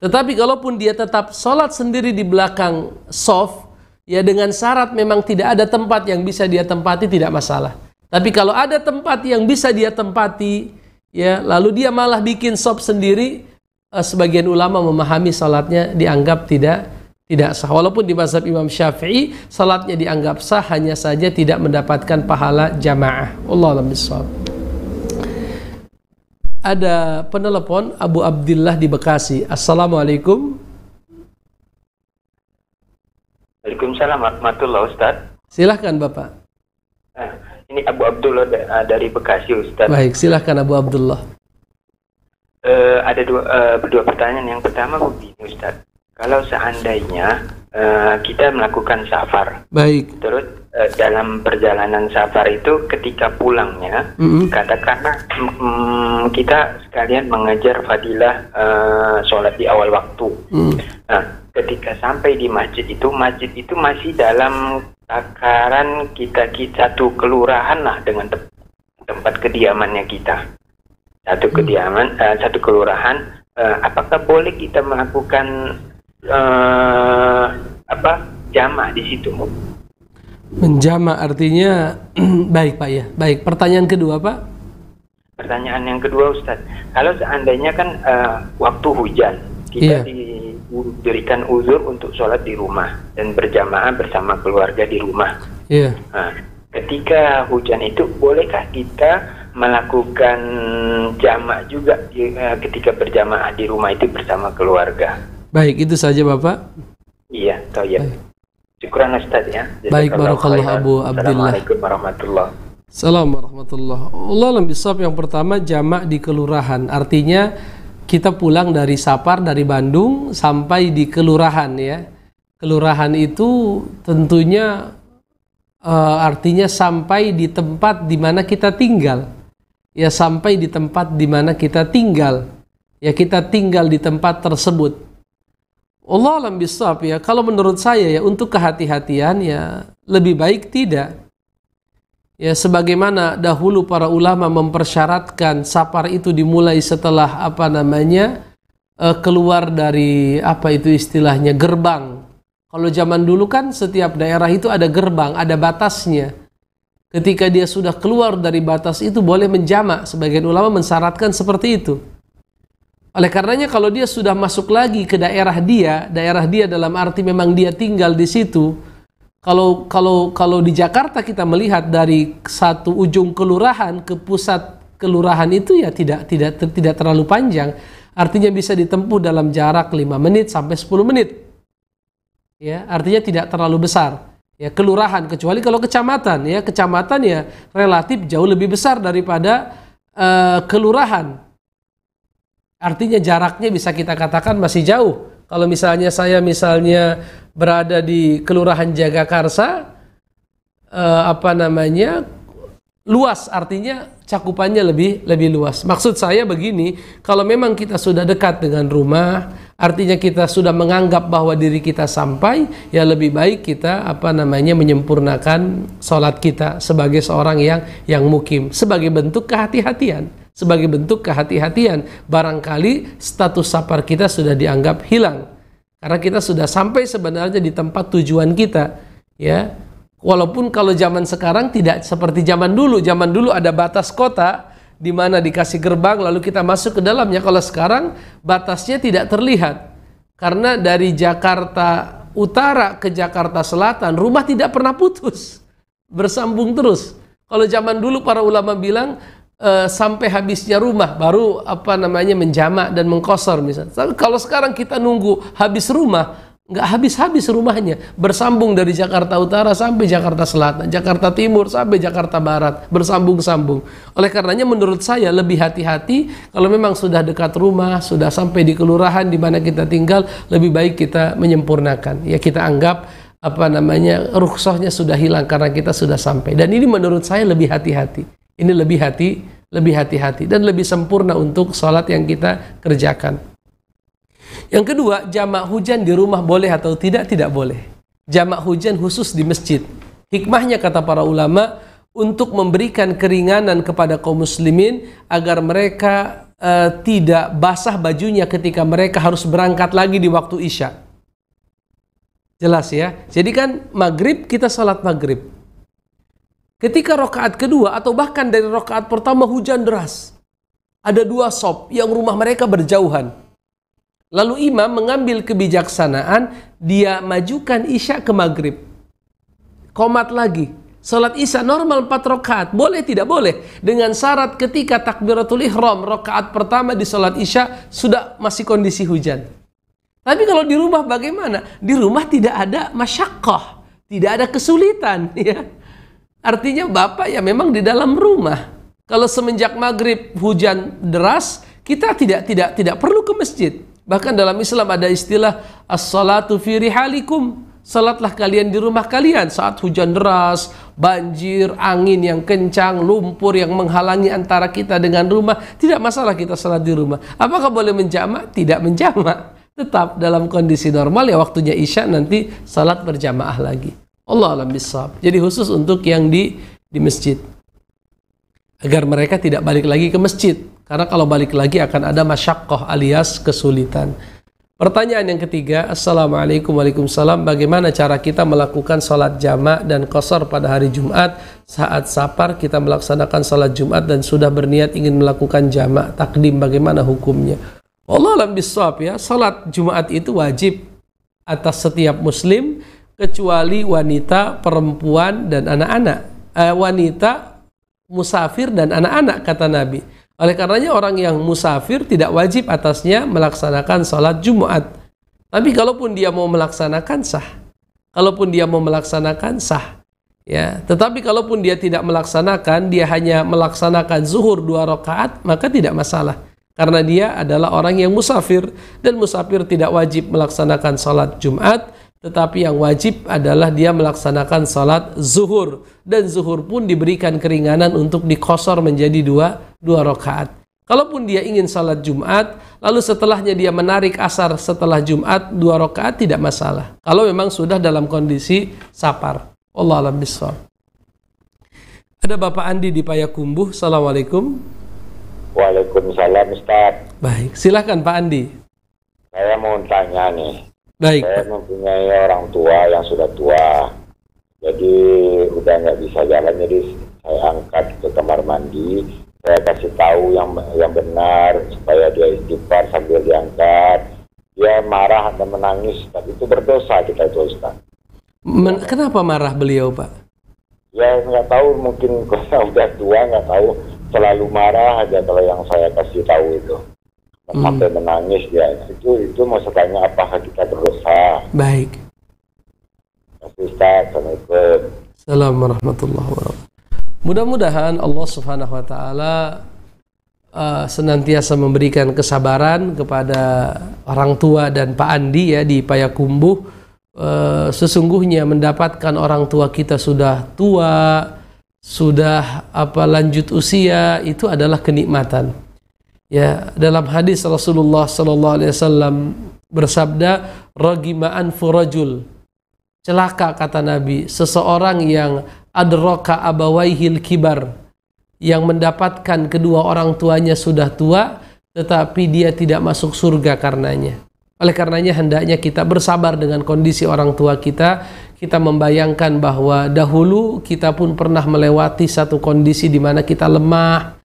Tetapi kalaupun dia tetap sholat sendiri di belakang soft, ya dengan syarat memang tidak ada tempat yang bisa dia tempati tidak masalah. Tapi kalau ada tempat yang bisa dia tempati, ya lalu dia malah bikin soft sendiri, eh, sebagian ulama memahami sholatnya dianggap tidak tidak sah. Walaupun di mazhab Imam Syafi'i salatnya dianggap sah hanya saja tidak mendapatkan pahala jamaah. Allah alam Ada penelepon Abu Abdullah di Bekasi. Assalamualaikum. Waalaikumsalam warahmatullah Ustaz. Silahkan Bapak. Ah, ini Abu Abdullah ah, dari Bekasi Ustaz. Baik, silahkan Abu Abdullah. Uh, ada dua uh, dua pertanyaan. Yang pertama begini Ustaz kalau seandainya uh, kita melakukan safar, baik. Terus uh, dalam perjalanan safar itu ketika pulangnya, mm-hmm. katakanlah mm, kita sekalian mengejar fadilah uh, sholat di awal waktu. Mm. Nah, ketika sampai di masjid itu, masjid itu masih dalam takaran kita, kita satu kelurahan lah dengan te- tempat kediamannya kita, satu mm. kediaman, uh, satu kelurahan. Uh, apakah boleh kita melakukan uh, apa jamak di situ menjamak artinya baik pak ya baik pertanyaan kedua pak pertanyaan yang kedua Ustadz kalau seandainya kan uh, waktu hujan kita yeah. diberikan uzur untuk sholat di rumah dan berjamaah bersama keluarga di rumah yeah. nah, ketika hujan itu bolehkah kita melakukan jamak juga eh, ketika berjamaah di rumah itu bersama keluarga Baik, itu saja Bapak. Iya, tayyib. Syukuran Ustaz ya. Jadi Baik, barakallah Abu Abdullah. Assalamualaikum warahmatullahi Salam warahmatullah. Allah lebih sop yang pertama jamak di kelurahan. Artinya kita pulang dari Sapar dari Bandung sampai di kelurahan ya. Kelurahan itu tentunya uh, artinya sampai di tempat di mana kita tinggal. Ya sampai di tempat di mana kita tinggal. Ya kita tinggal di tempat tersebut. Allah alam bisawab ya. Kalau menurut saya ya untuk kehati-hatian ya lebih baik tidak. Ya sebagaimana dahulu para ulama mempersyaratkan safar itu dimulai setelah apa namanya eh, keluar dari apa itu istilahnya gerbang. Kalau zaman dulu kan setiap daerah itu ada gerbang, ada batasnya. Ketika dia sudah keluar dari batas itu boleh menjamak. Sebagian ulama mensyaratkan seperti itu. Oleh karenanya kalau dia sudah masuk lagi ke daerah dia, daerah dia dalam arti memang dia tinggal di situ. Kalau kalau kalau di Jakarta kita melihat dari satu ujung kelurahan ke pusat kelurahan itu ya tidak tidak ter, tidak terlalu panjang. Artinya bisa ditempuh dalam jarak 5 menit sampai 10 menit. Ya, artinya tidak terlalu besar. Ya, kelurahan kecuali kalau kecamatan ya, kecamatan ya relatif jauh lebih besar daripada uh, kelurahan Artinya jaraknya bisa kita katakan masih jauh. Kalau misalnya saya misalnya berada di Kelurahan Jagakarsa, eh, apa namanya, luas artinya cakupannya lebih lebih luas. Maksud saya begini, kalau memang kita sudah dekat dengan rumah, artinya kita sudah menganggap bahwa diri kita sampai, ya lebih baik kita apa namanya menyempurnakan sholat kita sebagai seorang yang yang mukim, sebagai bentuk kehati-hatian, sebagai bentuk kehati-hatian. Barangkali status safar kita sudah dianggap hilang karena kita sudah sampai sebenarnya di tempat tujuan kita, ya. Walaupun kalau zaman sekarang tidak seperti zaman dulu, zaman dulu ada batas kota, di mana dikasih gerbang lalu kita masuk ke dalamnya. Kalau sekarang batasnya tidak terlihat karena dari Jakarta Utara ke Jakarta Selatan rumah tidak pernah putus, bersambung terus. Kalau zaman dulu para ulama bilang e, sampai habisnya rumah baru apa namanya menjamak dan mengkosor misalnya. Kalau sekarang kita nunggu habis rumah nggak habis-habis rumahnya bersambung dari Jakarta Utara sampai Jakarta Selatan, Jakarta Timur sampai Jakarta Barat bersambung-sambung. Oleh karenanya menurut saya lebih hati-hati kalau memang sudah dekat rumah, sudah sampai di kelurahan di mana kita tinggal, lebih baik kita menyempurnakan. Ya kita anggap apa namanya rukshohnya sudah hilang karena kita sudah sampai. Dan ini menurut saya lebih hati-hati. Ini lebih hati lebih hati-hati dan lebih sempurna untuk sholat yang kita kerjakan. Yang kedua, jamak hujan di rumah boleh atau tidak? Tidak boleh. Jamak hujan khusus di masjid. Hikmahnya kata para ulama untuk memberikan keringanan kepada kaum muslimin agar mereka e, tidak basah bajunya ketika mereka harus berangkat lagi di waktu isya. Jelas ya. Jadi kan maghrib kita salat maghrib. Ketika rokaat kedua atau bahkan dari rokaat pertama hujan deras. Ada dua sop yang rumah mereka berjauhan Lalu imam mengambil kebijaksanaan, dia majukan isya ke maghrib. Komat lagi. Salat isya normal 4 rakaat, boleh tidak boleh? Dengan syarat ketika takbiratul ihram rakaat pertama di salat isya sudah masih kondisi hujan. Tapi kalau di rumah bagaimana? Di rumah tidak ada masyakoh, tidak ada kesulitan. Ya. Artinya bapak ya memang di dalam rumah. Kalau semenjak maghrib hujan deras, kita tidak tidak tidak perlu ke masjid Bahkan dalam Islam ada istilah as-salatu fi rihalikum. Salatlah kalian di rumah kalian saat hujan deras, banjir, angin yang kencang, lumpur yang menghalangi antara kita dengan rumah. Tidak masalah kita salat di rumah. Apakah boleh menjamak? Tidak menjamak. Tetap dalam kondisi normal ya waktunya isya nanti salat berjamaah lagi. Allah alam bisab. Jadi khusus untuk yang di di masjid. Agar mereka tidak balik lagi ke masjid karena kalau balik lagi akan ada masyakoh alias kesulitan. Pertanyaan yang ketiga, Assalamualaikum Waalaikumsalam, bagaimana cara kita melakukan sholat jama' dan kosor pada hari Jumat saat sapar kita melaksanakan sholat Jumat dan sudah berniat ingin melakukan jama' takdim, bagaimana hukumnya? Allah alam biswab ya, sholat Jumat itu wajib atas setiap muslim kecuali wanita, perempuan, dan anak-anak. Eh, wanita, musafir, dan anak-anak, kata Nabi oleh karenanya orang yang musafir tidak wajib atasnya melaksanakan sholat Jumat. Tapi kalaupun dia mau melaksanakan sah. Kalaupun dia mau melaksanakan sah. Ya, tetapi kalaupun dia tidak melaksanakan, dia hanya melaksanakan zuhur dua rakaat, maka tidak masalah. Karena dia adalah orang yang musafir dan musafir tidak wajib melaksanakan sholat Jumat tetapi yang wajib adalah dia melaksanakan salat zuhur dan zuhur pun diberikan keringanan untuk dikosor menjadi dua dua rakaat. Kalaupun dia ingin salat Jumat, lalu setelahnya dia menarik asar setelah Jumat dua rakaat tidak masalah. Kalau memang sudah dalam kondisi sapar. Allah alam bisawab. Ada Bapak Andi di Payakumbuh. Assalamualaikum. Waalaikumsalam Ustaz. Baik, silahkan Pak Andi. Saya mau tanya nih. Baik. Saya mempunyai orang tua yang sudah tua, jadi udah nggak bisa jalan, jadi saya angkat ke kamar mandi. Saya kasih tahu yang yang benar supaya dia istighfar sambil diangkat. Dia marah dan menangis, tapi itu berdosa kita itu Ustaz. Men kenapa marah beliau Pak? Ya nggak tahu mungkin karena udah tua nggak tahu selalu marah aja kalau yang saya kasih tahu itu sampai hmm. menangis ya itu itu maksudnya apakah kita berdosa baik Assalamualaikum Assalamualaikum warahmatullahi wabarakatuh mudah-mudahan Allah subhanahu wa ta'ala uh, senantiasa memberikan kesabaran kepada orang tua dan Pak Andi ya di Payakumbuh uh, sesungguhnya mendapatkan orang tua kita sudah tua sudah apa lanjut usia itu adalah kenikmatan Ya, dalam hadis Rasulullah sallallahu alaihi wasallam bersabda, "Ragimaan furajul." Celaka kata Nabi, seseorang yang adroka abawaihil kibar, yang mendapatkan kedua orang tuanya sudah tua, tetapi dia tidak masuk surga karenanya. Oleh karenanya hendaknya kita bersabar dengan kondisi orang tua kita. Kita membayangkan bahwa dahulu kita pun pernah melewati satu kondisi di mana kita lemah,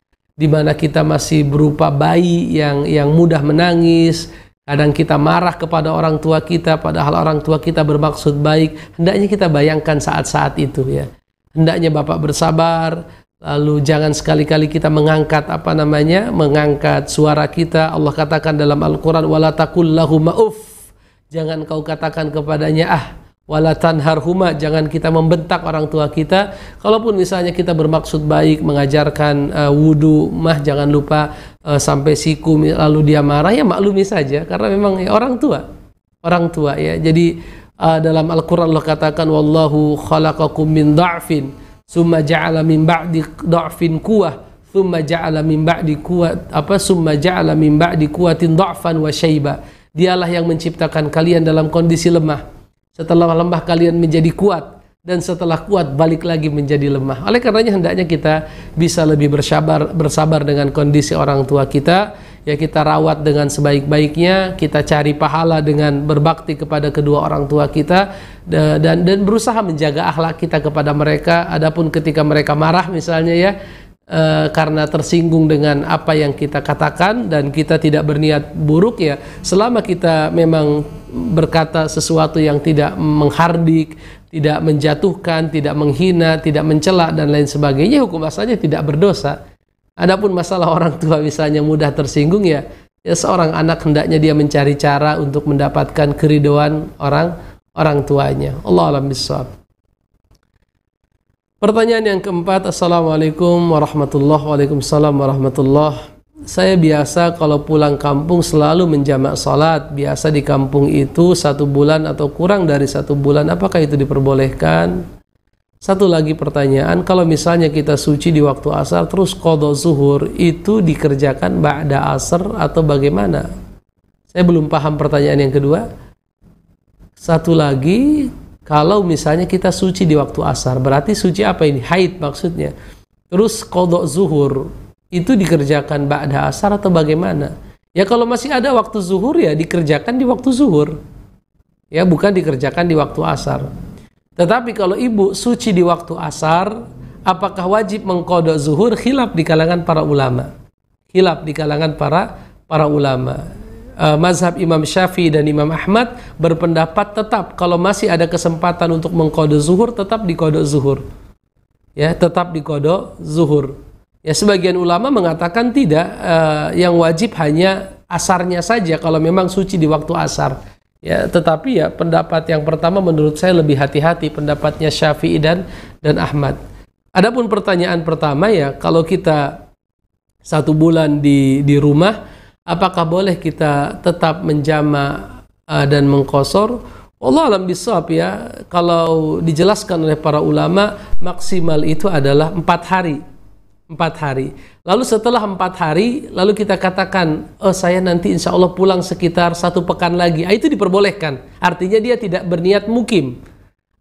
di mana kita masih berupa bayi yang yang mudah menangis, Kadang kita marah kepada orang tua kita, padahal orang tua kita bermaksud baik. Hendaknya kita bayangkan saat-saat itu ya. Hendaknya Bapak bersabar, lalu jangan sekali-kali kita mengangkat apa namanya, mengangkat suara kita. Allah katakan dalam Al-Quran, wala تَقُلْ Jangan kau katakan kepadanya, ah walatan harhuma jangan kita membentak orang tua kita kalaupun misalnya kita bermaksud baik mengajarkan uh, eh, wudhu mah jangan lupa uh, sampai siku lalu dia marah ya maklumi saja karena memang ya, orang tua orang tua ya jadi uh, dalam Al-Qur'an Allah katakan wallahu khalaqakum min da'fin summa ja'ala min ba'di da'fin kuah summa ja'ala min ba'di kuat apa summa ja'ala min ba'di kuatin da'fan wa syaiba dialah yang menciptakan kalian dalam kondisi lemah setelah lemah kalian menjadi kuat dan setelah kuat balik lagi menjadi lemah. Oleh karenanya hendaknya kita bisa lebih bersabar bersabar dengan kondisi orang tua kita, ya kita rawat dengan sebaik-baiknya, kita cari pahala dengan berbakti kepada kedua orang tua kita dan dan berusaha menjaga akhlak kita kepada mereka adapun ketika mereka marah misalnya ya, e, karena tersinggung dengan apa yang kita katakan dan kita tidak berniat buruk ya selama kita memang berkata sesuatu yang tidak menghardik tidak menjatuhkan tidak menghina tidak mencela dan lain sebagainya hukum asalnya tidak berdosa adapun masalah orang tua misalnya mudah tersinggung ya ya seorang anak hendaknya dia mencari cara untuk mendapatkan keridoan orang orang tuanya Allah alam bisawab Pertanyaan yang keempat, Assalamualaikum warahmatullahi Waalaikumsalam warahmatullah. saya biasa kalau pulang kampung selalu menjamak salat biasa di kampung itu satu bulan atau kurang dari satu bulan apakah itu diperbolehkan satu lagi pertanyaan kalau misalnya kita suci di waktu asar terus kodo zuhur itu dikerjakan ba'da asar atau bagaimana saya belum paham pertanyaan yang kedua satu lagi kalau misalnya kita suci di waktu asar, berarti suci apa ini? Haid maksudnya. Terus kodok zuhur, itu dikerjakan ba'da asar atau bagaimana? Ya kalau masih ada waktu zuhur ya dikerjakan di waktu zuhur. Ya bukan dikerjakan di waktu asar. Tetapi kalau ibu suci di waktu asar, apakah wajib mengkodok zuhur? hilap di kalangan para ulama. Hilap di kalangan para para ulama uh, mazhab Imam Syafi'i dan Imam Ahmad berpendapat tetap kalau masih ada kesempatan untuk mengkode zuhur tetap dikodok zuhur ya tetap dikodok zuhur ya sebagian ulama mengatakan tidak uh, yang wajib hanya asarnya saja kalau memang suci di waktu asar ya tetapi ya pendapat yang pertama menurut saya lebih hati-hati pendapatnya Syafi'i dan dan Ahmad Adapun pertanyaan pertama ya kalau kita satu bulan di di rumah apakah boleh kita tetap menjama uh, dan mengkosor? Allah alam bisab ya, kalau dijelaskan oleh para ulama, maksimal itu adalah empat hari. Empat hari. Lalu setelah empat hari, lalu kita katakan, oh saya nanti insya Allah pulang sekitar satu pekan lagi. Ah, itu diperbolehkan. Artinya dia tidak berniat mukim.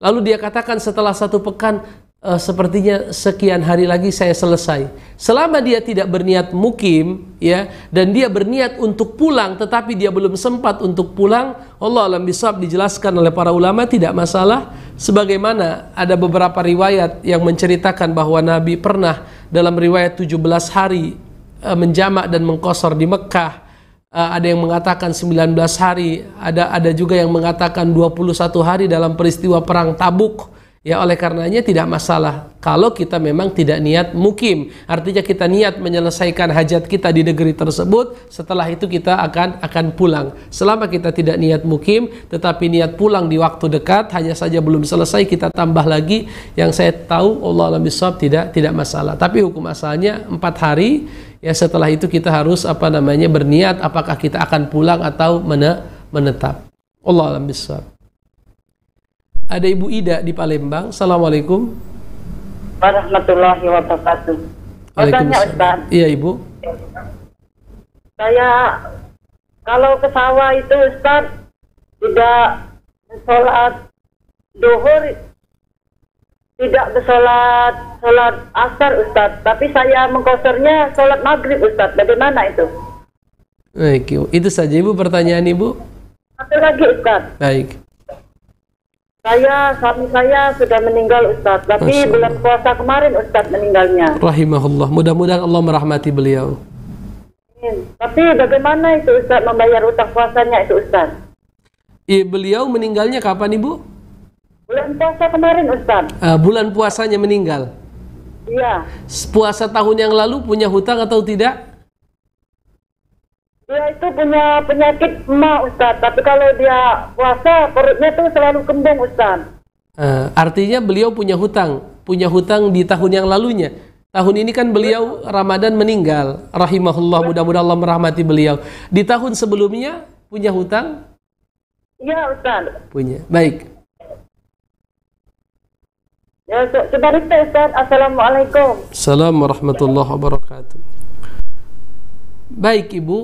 Lalu dia katakan setelah satu pekan, e, sepertinya sekian hari lagi saya selesai. Selama dia tidak berniat mukim, ya, dan dia berniat untuk pulang, tetapi dia belum sempat untuk pulang, Allah alam bisab dijelaskan oleh para ulama tidak masalah. Sebagaimana ada beberapa riwayat yang menceritakan bahwa Nabi pernah dalam riwayat 17 hari e, menjamak dan mengkosor di Mekah uh, eh, ada yang mengatakan 19 hari, ada ada juga yang mengatakan 21 hari dalam peristiwa perang Tabuk. Ya oleh karenanya tidak masalah kalau kita memang tidak niat mukim. Artinya kita niat menyelesaikan hajat kita di negeri tersebut, setelah itu kita akan akan pulang. Selama kita tidak niat mukim tetapi niat pulang di waktu dekat hanya saja belum selesai kita tambah lagi yang saya tahu Allah lebih bisawab tidak tidak masalah. Tapi hukum asalnya empat hari ya setelah itu kita harus apa namanya berniat apakah kita akan pulang atau menetap. Allah lebih bisawab ada Ibu Ida di Palembang. Assalamualaikum. Warahmatullahi wabarakatuh. Waalaikumsalam. Iya Ibu. Saya kalau ke sawah itu Ustaz tidak sholat duhur tidak bersholat sholat sholat asar Ustaz tapi saya mengkosernya sholat maghrib Ustaz bagaimana itu Baik, itu saja Ibu pertanyaan Ibu. Satu lagi Ustaz. Baik. Saya suami saya sudah meninggal Ustaz, tapi bulan puasa kemarin Ustaz meninggalnya. Rahimahullah. Mudah-mudahan Allah merahmati beliau. Tapi bagaimana itu Ustaz membayar utang puasanya itu Ustaz? I beliau meninggalnya kapan Ibu? Bulan puasa kemarin Ustaz. Uh, bulan puasanya meninggal. Iya. Puasa tahun yang lalu punya hutang atau tidak? Dia itu punya penyakit ma Ustaz, tapi kalau dia puasa perutnya tuh selalu kembung Ustaz. Uh, artinya beliau punya hutang, punya hutang di tahun yang lalunya. Tahun ini kan beliau Ramadan meninggal, rahimahullah mudah-mudahan Allah merahmati beliau. Di tahun sebelumnya punya hutang? Iya Ustaz. Punya, baik. Ya, sebentar Ustaz. Assalamualaikum. Assalamualaikum warahmatullahi wabarakatuh. Baik Ibu,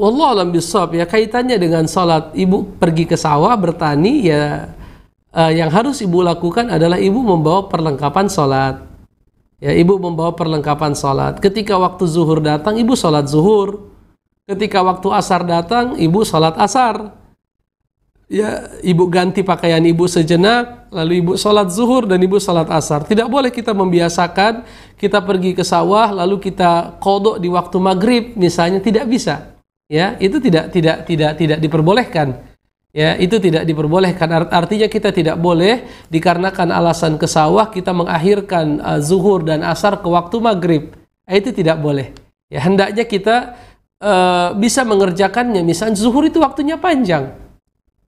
Allah alam bisawab ya kaitannya dengan salat ibu pergi ke sawah bertani ya uh, yang harus ibu lakukan adalah ibu membawa perlengkapan salat ya ibu membawa perlengkapan salat ketika waktu zuhur datang ibu salat zuhur ketika waktu asar datang ibu salat asar ya ibu ganti pakaian ibu sejenak lalu ibu salat zuhur dan ibu salat asar tidak boleh kita membiasakan kita pergi ke sawah lalu kita kodok di waktu maghrib misalnya tidak bisa ya itu tidak tidak tidak tidak diperbolehkan ya itu tidak diperbolehkan Art artinya kita tidak boleh dikarenakan alasan ke sawah kita mengakhirkan uh, zuhur dan asar ke waktu maghrib itu tidak boleh ya hendaknya kita uh, bisa mengerjakannya misalnya zuhur itu waktunya panjang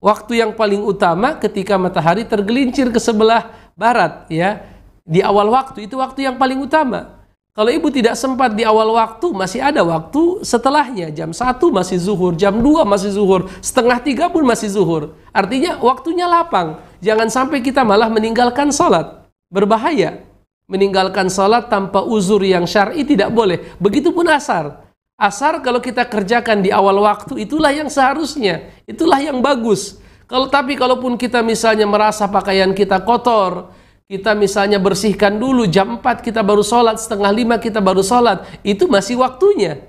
waktu yang paling utama ketika matahari tergelincir ke sebelah barat ya di awal waktu itu waktu yang paling utama kalau ibu tidak sempat di awal waktu, masih ada waktu setelahnya. Jam 1 masih zuhur, jam 2 masih zuhur, setengah 3 pun masih zuhur. Artinya waktunya lapang. Jangan sampai kita malah meninggalkan sholat. Berbahaya. Meninggalkan sholat tanpa uzur yang syar'i tidak boleh. Begitupun asar. Asar kalau kita kerjakan di awal waktu, itulah yang seharusnya. Itulah yang bagus. Kalau tapi kalaupun kita misalnya merasa pakaian kita kotor, kita misalnya bersihkan dulu jam 4 kita baru sholat, setengah lima kita baru sholat, itu masih waktunya.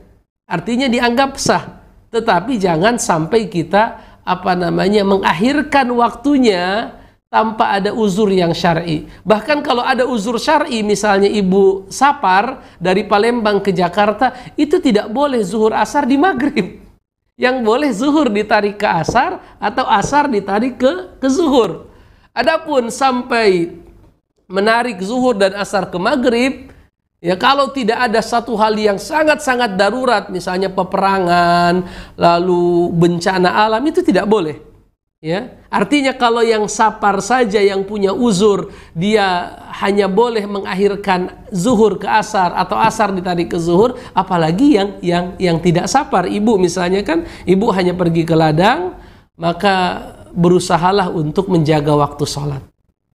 Artinya dianggap sah. Tetapi jangan sampai kita apa namanya mengakhirkan waktunya tanpa ada uzur yang syar'i. Bahkan kalau ada uzur syar'i misalnya ibu sapar dari Palembang ke Jakarta itu tidak boleh zuhur asar di maghrib. Yang boleh zuhur ditarik ke asar atau asar ditarik ke ke zuhur. Adapun sampai menarik zuhur dan asar ke maghrib, ya kalau tidak ada satu hal yang sangat-sangat darurat, misalnya peperangan, lalu bencana alam itu tidak boleh. Ya, artinya kalau yang sapar saja yang punya uzur dia hanya boleh mengakhirkan zuhur ke asar atau asar ditarik ke zuhur, apalagi yang yang yang tidak sapar. Ibu misalnya kan, ibu hanya pergi ke ladang, maka berusahalah untuk menjaga waktu sholat.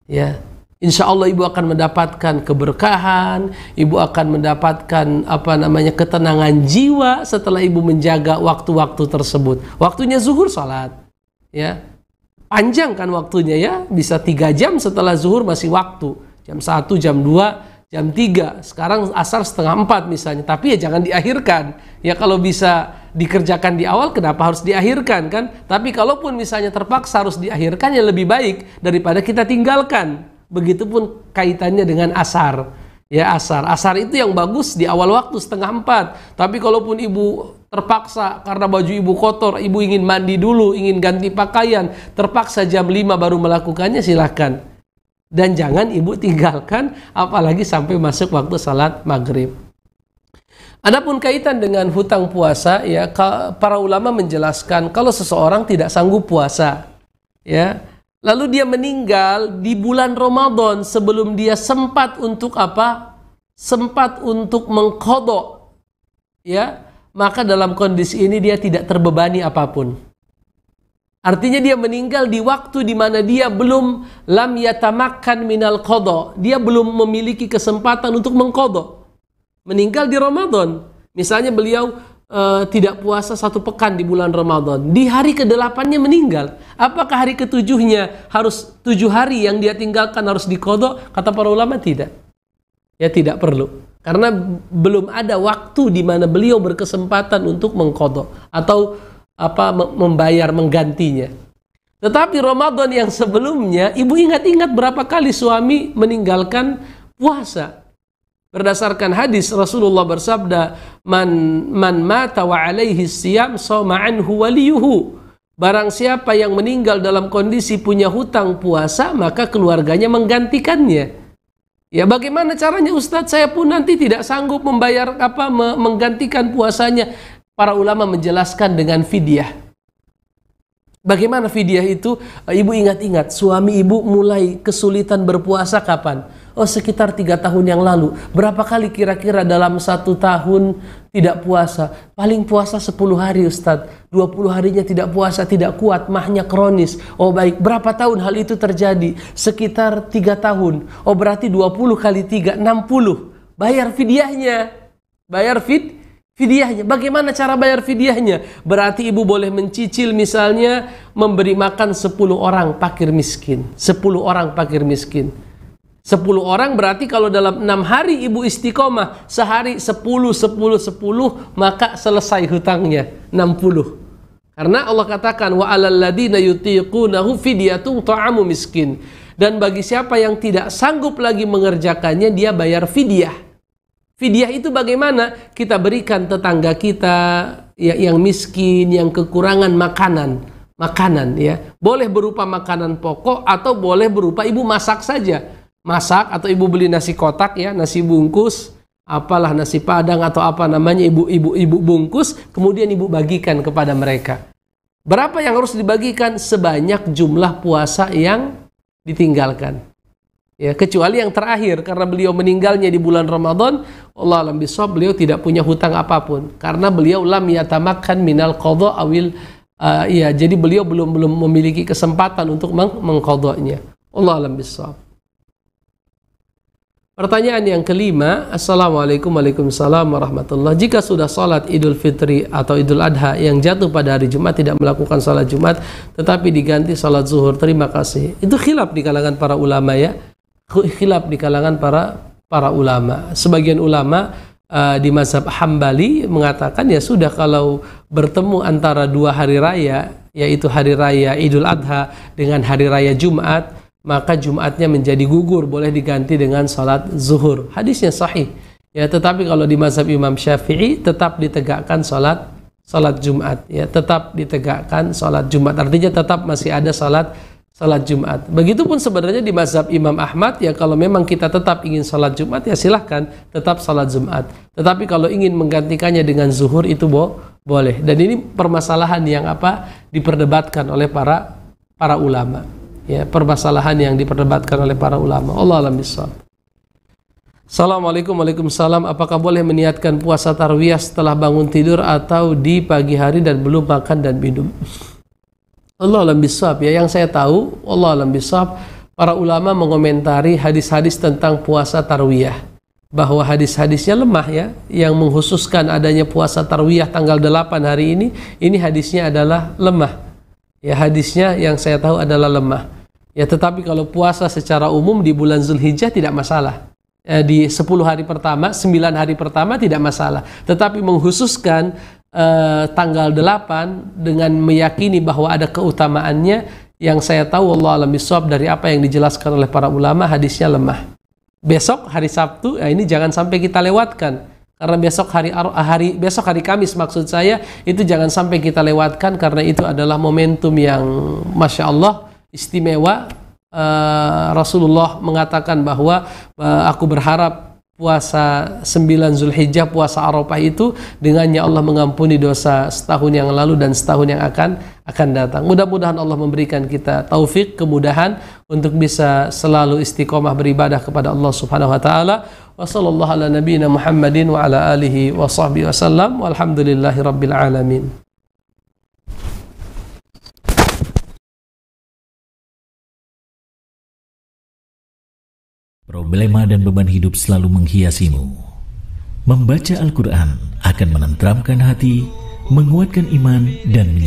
Ya, Insya Allah ibu akan mendapatkan keberkahan, ibu akan mendapatkan apa namanya ketenangan jiwa setelah ibu menjaga waktu-waktu tersebut. Waktunya zuhur salat, ya panjang kan waktunya ya, bisa tiga jam setelah zuhur masih waktu, jam satu jam dua jam tiga. Sekarang asar setengah empat misalnya, tapi ya jangan diakhirkan. Ya kalau bisa dikerjakan di awal kenapa harus diakhirkan kan? Tapi kalaupun misalnya terpaksa harus diakhirkan ya lebih baik daripada kita tinggalkan. Begitupun kaitannya dengan asar. Ya asar. Asar itu yang bagus di awal waktu setengah empat. Tapi kalaupun ibu terpaksa karena baju ibu kotor, ibu ingin mandi dulu, ingin ganti pakaian, terpaksa jam lima baru melakukannya silahkan. Dan jangan ibu tinggalkan apalagi sampai masuk waktu salat maghrib. Adapun kaitan dengan hutang puasa ya para ulama menjelaskan kalau seseorang tidak sanggup puasa ya Lalu dia meninggal di bulan Ramadan sebelum dia sempat untuk apa? Sempat untuk mengkodok. Ya, maka dalam kondisi ini dia tidak terbebani apapun. Artinya dia meninggal di waktu di mana dia belum lam yatamakan minal kodo. Dia belum memiliki kesempatan untuk mengkodo. Meninggal di Ramadan. Misalnya beliau Eh, tidak puasa satu pekan di bulan Ramadan. Di hari kedelapannya meninggal. Apakah hari ketujuhnya harus tujuh hari yang dia tinggalkan harus dikodok? Kata para ulama tidak. Ya tidak perlu. Karena belum ada waktu di mana beliau berkesempatan untuk mengkodok atau apa membayar menggantinya. Tetapi Ramadan yang sebelumnya, ibu ingat-ingat berapa kali suami meninggalkan puasa Berdasarkan hadis Rasulullah bersabda, "Man man mata wa alaihi siyam sama anhu waliyuhu." Barang siapa yang meninggal dalam kondisi punya hutang puasa, maka keluarganya menggantikannya. Ya bagaimana caranya Ustadz saya pun nanti tidak sanggup membayar apa menggantikan puasanya. Para ulama menjelaskan dengan fidyah. Bagaimana fidyah itu? Ibu ingat-ingat suami ibu mulai kesulitan berpuasa kapan? Oh sekitar tiga tahun yang lalu. Berapa kali kira-kira dalam satu tahun tidak puasa? Paling puasa sepuluh hari Ustadz. puluh harinya tidak puasa, tidak kuat, mahnya kronis. Oh baik, berapa tahun hal itu terjadi? Sekitar tiga tahun. Oh berarti dua puluh kali 3, puluh Bayar fidyahnya. Bayar fit, Fidyahnya, bagaimana cara bayar fidyahnya? Berarti ibu boleh mencicil misalnya memberi makan sepuluh orang pakir miskin. sepuluh orang pakir miskin. 10 orang berarti kalau dalam enam hari ibu istiqomah sehari 10 10 10 maka selesai hutangnya 60. Karena Allah katakan wa alalladzina yutiqunahu fidyatun ta'amu miskin. Dan bagi siapa yang tidak sanggup lagi mengerjakannya dia bayar fidyah. Fidyah itu bagaimana? Kita berikan tetangga kita ya, yang miskin, yang kekurangan makanan. Makanan ya. Boleh berupa makanan pokok atau boleh berupa ibu masak saja masak atau ibu beli nasi kotak ya, nasi bungkus, apalah nasi padang atau apa namanya ibu-ibu ibu bungkus, kemudian ibu bagikan kepada mereka. Berapa yang harus dibagikan sebanyak jumlah puasa yang ditinggalkan. Ya, kecuali yang terakhir karena beliau meninggalnya di bulan Ramadan, Allah alam bisawab beliau tidak punya hutang apapun karena beliau lam yatamakan minal qadha awil uh, ya jadi beliau belum belum memiliki kesempatan untuk meng mengkodoknya. Allah alam bisawab. Pertanyaan yang kelima, Assalamualaikum Waalaikumsalam warahmatullah. Jika sudah sholat Idul Fitri atau Idul Adha yang jatuh pada hari Jumat tidak melakukan sholat Jumat tetapi diganti sholat zuhur. Terima kasih. Itu khilaf di kalangan para ulama ya. Khilaf di kalangan para para ulama. Sebagian ulama uh, di mazhab Hambali mengatakan ya sudah kalau bertemu antara dua hari raya yaitu hari raya Idul Adha dengan hari raya Jumat maka Jumatnya menjadi gugur boleh diganti dengan salat zuhur hadisnya sahih ya tetapi kalau di mazhab Imam Syafi'i tetap ditegakkan salat salat Jumat ya tetap ditegakkan salat Jumat artinya tetap masih ada salat salat Jumat begitupun sebenarnya di mazhab Imam Ahmad ya kalau memang kita tetap ingin salat Jumat ya silahkan tetap salat Jumat tetapi kalau ingin menggantikannya dengan zuhur itu bo boleh dan ini permasalahan yang apa diperdebatkan oleh para para ulama ya permasalahan yang diperdebatkan oleh para ulama. Allah alam bisawab. Assalamualaikum Waalaikumsalam Apakah boleh meniatkan puasa tarwiyah setelah bangun tidur Atau di pagi hari dan belum makan dan minum Allah alam bisawab ya Yang saya tahu Allah alam bisawab Para ulama mengomentari hadis-hadis tentang puasa tarwiyah bahwa hadis-hadisnya lemah ya yang menghususkan adanya puasa tarwiyah tanggal 8 hari ini ini hadisnya adalah lemah ya hadisnya yang saya tahu adalah lemah Ya tetapi kalau puasa secara umum di bulan Zulhijjah tidak masalah. Eh, di 10 hari pertama, 9 hari pertama tidak masalah. Tetapi menghususkan eh, tanggal 8 dengan meyakini bahwa ada keutamaannya yang saya tahu Allah alam bisawab dari apa yang dijelaskan oleh para ulama hadisnya lemah. Besok hari Sabtu, ya ini jangan sampai kita lewatkan karena besok hari hari besok hari Kamis maksud saya itu jangan sampai kita lewatkan karena itu adalah momentum yang masya Allah istimewa eh, Rasulullah mengatakan bahwa eh, aku berharap puasa 9 Zulhijjah, puasa Arafah itu dengannya Allah mengampuni dosa setahun yang lalu dan setahun yang akan akan datang. Mudah-mudahan Allah memberikan kita taufik, kemudahan untuk bisa selalu istiqomah beribadah kepada Allah Subhanahu wa taala. wassallallahu ala nabiyina Muhammadin wa ala alihi wa sahbihi wasallam. Walhamdulillahirabbil alamin. Problema dan beban hidup selalu menghiasimu. Membaca Al-Quran akan menenteramkan hati, menguatkan iman, dan menyembuhkan.